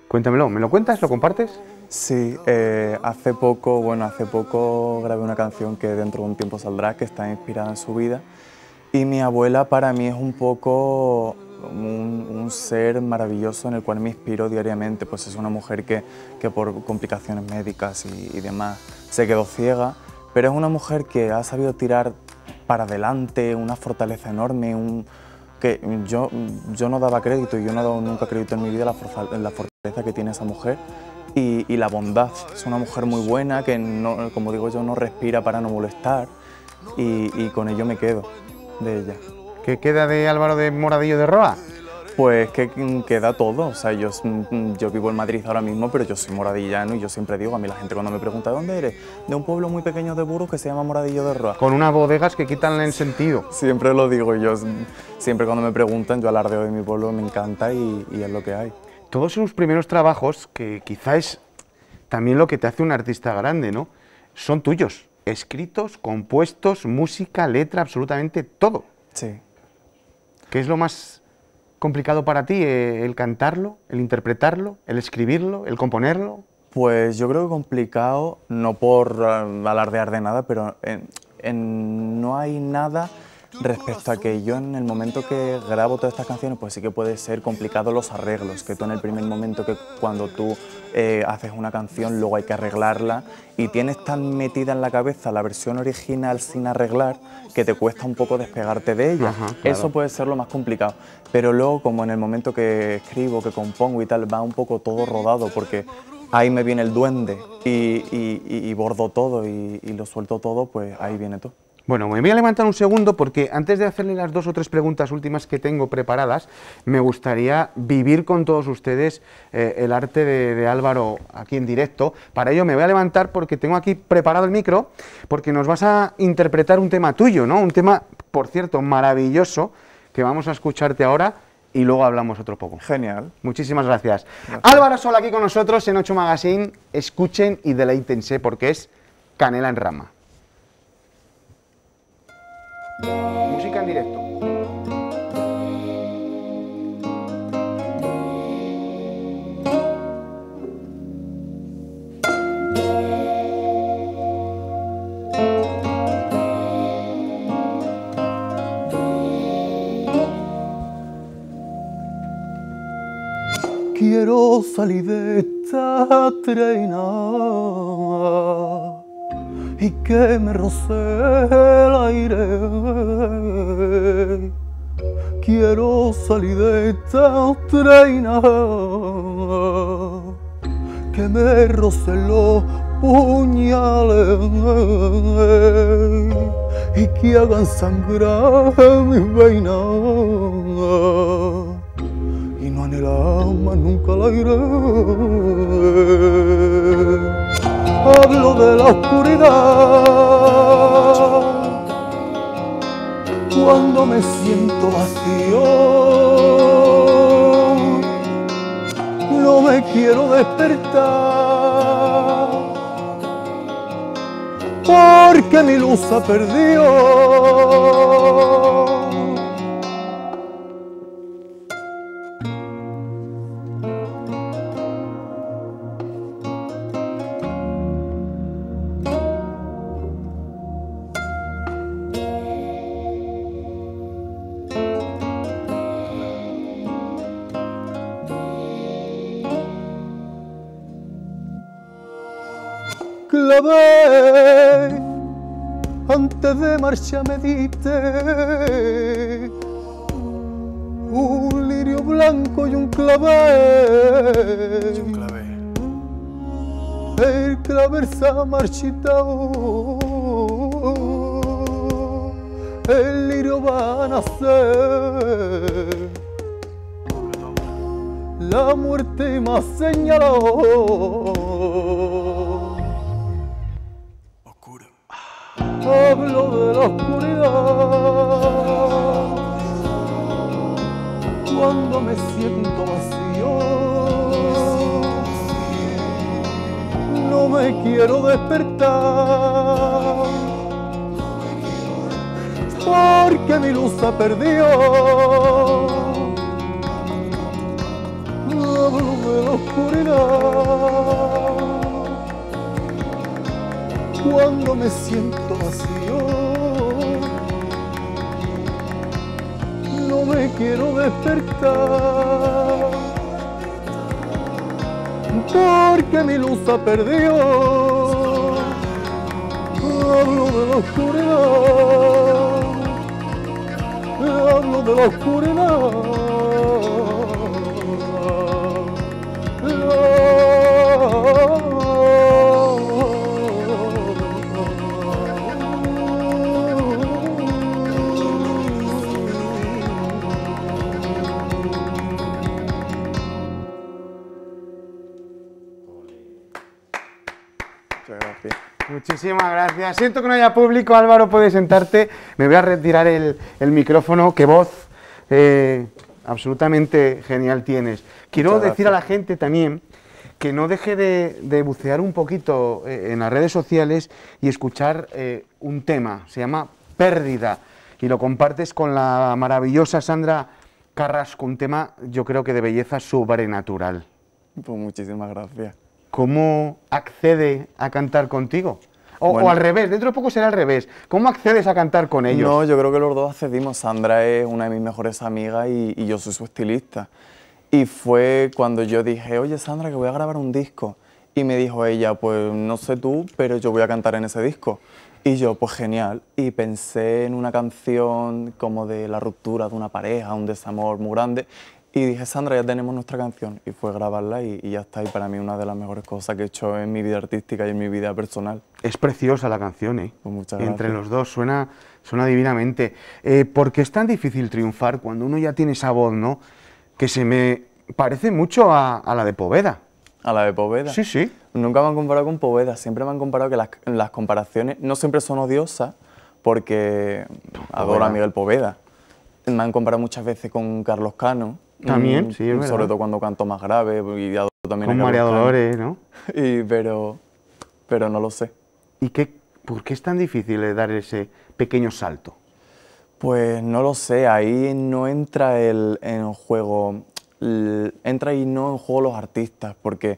Cuéntamelo, ¿me lo cuentas? ¿Lo compartes? Sí, eh, hace poco, bueno, hace poco grabé una canción que dentro de un tiempo saldrá, que está inspirada en su vida. Y mi abuela para mí es un poco un, ser maravilloso en el cual me inspiro diariamente, pues es una mujer que, que por complicaciones médicas y, demás se quedó ciega, pero es una mujer que ha sabido tirar para adelante, una fortaleza enorme, que yo, yo no daba crédito, y yo no he dado nunca crédito en mi vida la fortaleza que tiene esa mujer y, la bondad. Es una mujer muy buena que, como digo yo, no respira para no molestar y, con ello me quedo de ella. ¿Qué queda de Álvaro de Moradillo de Roa? Pues que queda todo, o sea, yo, vivo en Madrid ahora mismo, pero yo soy moradillano y yo siempre digo a mí la gente cuando me pregunta dónde eres? De un pueblo muy pequeño de Burgos que se llama Moradillo de Roa. Con unas bodegas que quitan el sentido. Siempre lo digo yo, siempre cuando me preguntan yo alardeo de mi pueblo, me encanta y, y es lo que hay todos sus primeros trabajos, que quizá es también lo que te hace un artista grande, ¿no? Son tuyos, escritos, compuestos, música, letra, absolutamente todo. Sí. ¿Qué es lo más complicado para ti? Eh, ¿El cantarlo, el interpretarlo, el escribirlo, el componerlo? Pues yo creo que complicado, no por eh, alardear de nada, pero no hay nada Respecto a que yo en el momento que grabo todas estas canciones, pues sí que puede ser complicado los arreglos, que tú en el primer momento que cuando tú eh, haces una canción, luego hay que arreglarla y tienes tan metida en la cabeza la versión original sin arreglar que te cuesta un poco despegarte de ella. Eso puede ser lo más complicado. Pero luego, como en el momento que escribo, que compongo y tal, va un poco todo rodado porque ahí me viene el duende y, y bordo todo y, lo suelto todo, pues ahí viene todo. Bueno, me voy a levantar un segundo porque antes de hacerle las dos o tres preguntas últimas que tengo preparadas, me gustaría vivir con todos ustedes eh, el arte de, Álvaro aquí en directo. Para ello me voy a levantar porque tengo aquí preparado el micro, porque nos vas a interpretar un tema tuyo, ¿no? Un tema, por cierto, maravilloso, que vamos a escucharte ahora y luego hablamos otro poco. Genial. Muchísimas gracias. Álvaro Sol aquí con nosotros en 8 Magazine. Escuchen y deleítense porque es Canela en Rama. Música en directo. Quiero salir de esta treinada y que me roce el aire. Quiero salir de esta treina, que me rocen los puñales y que hagan sangrar mis vainas y no más nunca la aire hablo de la oscuridad. Cuando me siento vacío, no me quiero despertar, porque mi luz ha perdido clavé. Antes de marcha me diste un lirio blanco y un clave Y un clave El clave se ha marchitado. El lirio va a nacer. La muerte me ha señalado. quiero despertar. Porque mi luz se perdió. No de la oscuridad. Cuando me siento vacío, no me quiero despertar porque mi luz ha perdido. ocurrirá, algo de la Siento que no haya público, Álvaro, puedes sentarte. Me voy a retirar el, micrófono, qué voz eh, absolutamente genial tienes. Quiero decir a la gente también que no deje de, bucear un poquito eh, en las redes sociales y escuchar eh, un tema, se llama Pérdida, y lo compartes con la maravillosa Sandra Carrasco, un tema yo creo que de belleza sobrenatural. Pues muchísimas gracias. ¿Cómo accede a cantar contigo? O, al revés, dentro de poco será al revés. ¿Cómo accedes a cantar con ellos? No, yo creo que los dos accedimos. Sandra es una de mis mejores amigas y, y yo soy su estilista. Y fue cuando yo dije, oye Sandra, que voy a grabar un disco. Y me dijo ella, pues no sé tú, pero yo voy a cantar en ese disco. Y yo, pues genial. Y pensé en una canción como de la ruptura de una pareja, un desamor muy grande. Y dije, Sandra, ya tenemos nuestra canción. Y fue grabarla y, ya está. Y para mí una de las mejores cosas que he hecho en mi vida artística y en mi vida personal. Es preciosa la canción, ¿eh? Pues muchas gracias. Entre los dos, suena, suena divinamente. Eh, ...porque es tan difícil triunfar cuando uno ya tiene esa voz, no? Que se me parece mucho a, la de Poveda. ¿A la de Poveda? Sí, sí. Nunca me han comparado con Poveda. Siempre me han comparado que las, las comparaciones no siempre son odiosas porque pues adoro a Miguel Poveda. Me han comparado muchas veces con Carlos Cano también, mm, sí, Sobre todo cuando canto más grave pues, y también... Con María Dolores, ¿no? Y, pero, pero no lo sé. ¿Y qué, por qué es tan difícil dar ese pequeño salto? Pues no lo sé, ahí no entra el, en juego, entra y no en juego los artistas, porque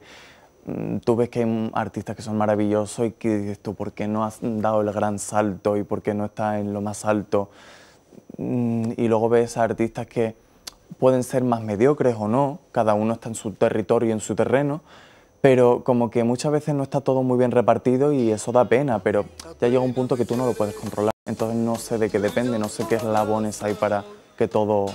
mm, tú ves que hay artistas que son maravillosos y que dices tú, ¿por qué no has dado el gran salto y por qué no estás en lo más alto? Mm, y luego ves a artistas que pueden ser más mediocres o no, cada uno está en su territorio y en su terreno, pero como que muchas veces no está todo muy bien repartido y eso da pena, pero ya llega un punto que tú no lo puedes controlar. Entonces no sé de qué depende, no sé qué eslabones hay para que todo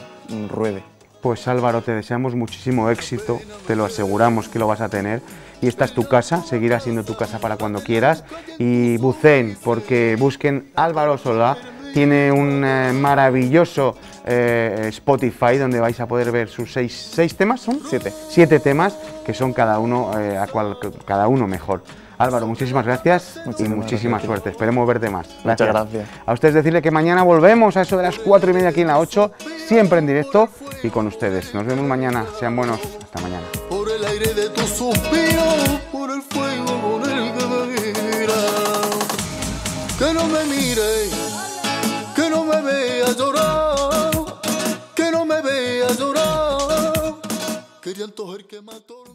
ruede. Pues Álvaro, te deseamos muchísimo éxito, te lo aseguramos que lo vas a tener. Y esta es tu casa, seguirá siendo tu casa para cuando quieras. Y bucen, porque busquen Álvaro Solá, tiene un eh, maravilloso eh, Spotify, donde vais a poder ver sus seis, temas, son siete, siete temas que son cada uno, eh, a cual, cada uno mejor. Álvaro, muchísimas gracias y muchísima suerte. Esperemos verte más. Muchas gracias. A ustedes decirle que mañana volvemos a eso de las cuatro y media aquí en la 8, siempre en directo y con ustedes. Nos vemos mañana. Sean buenos. Hasta mañana. Por el aire de tu suspiro, por el fuego el que no me Mediante o que matou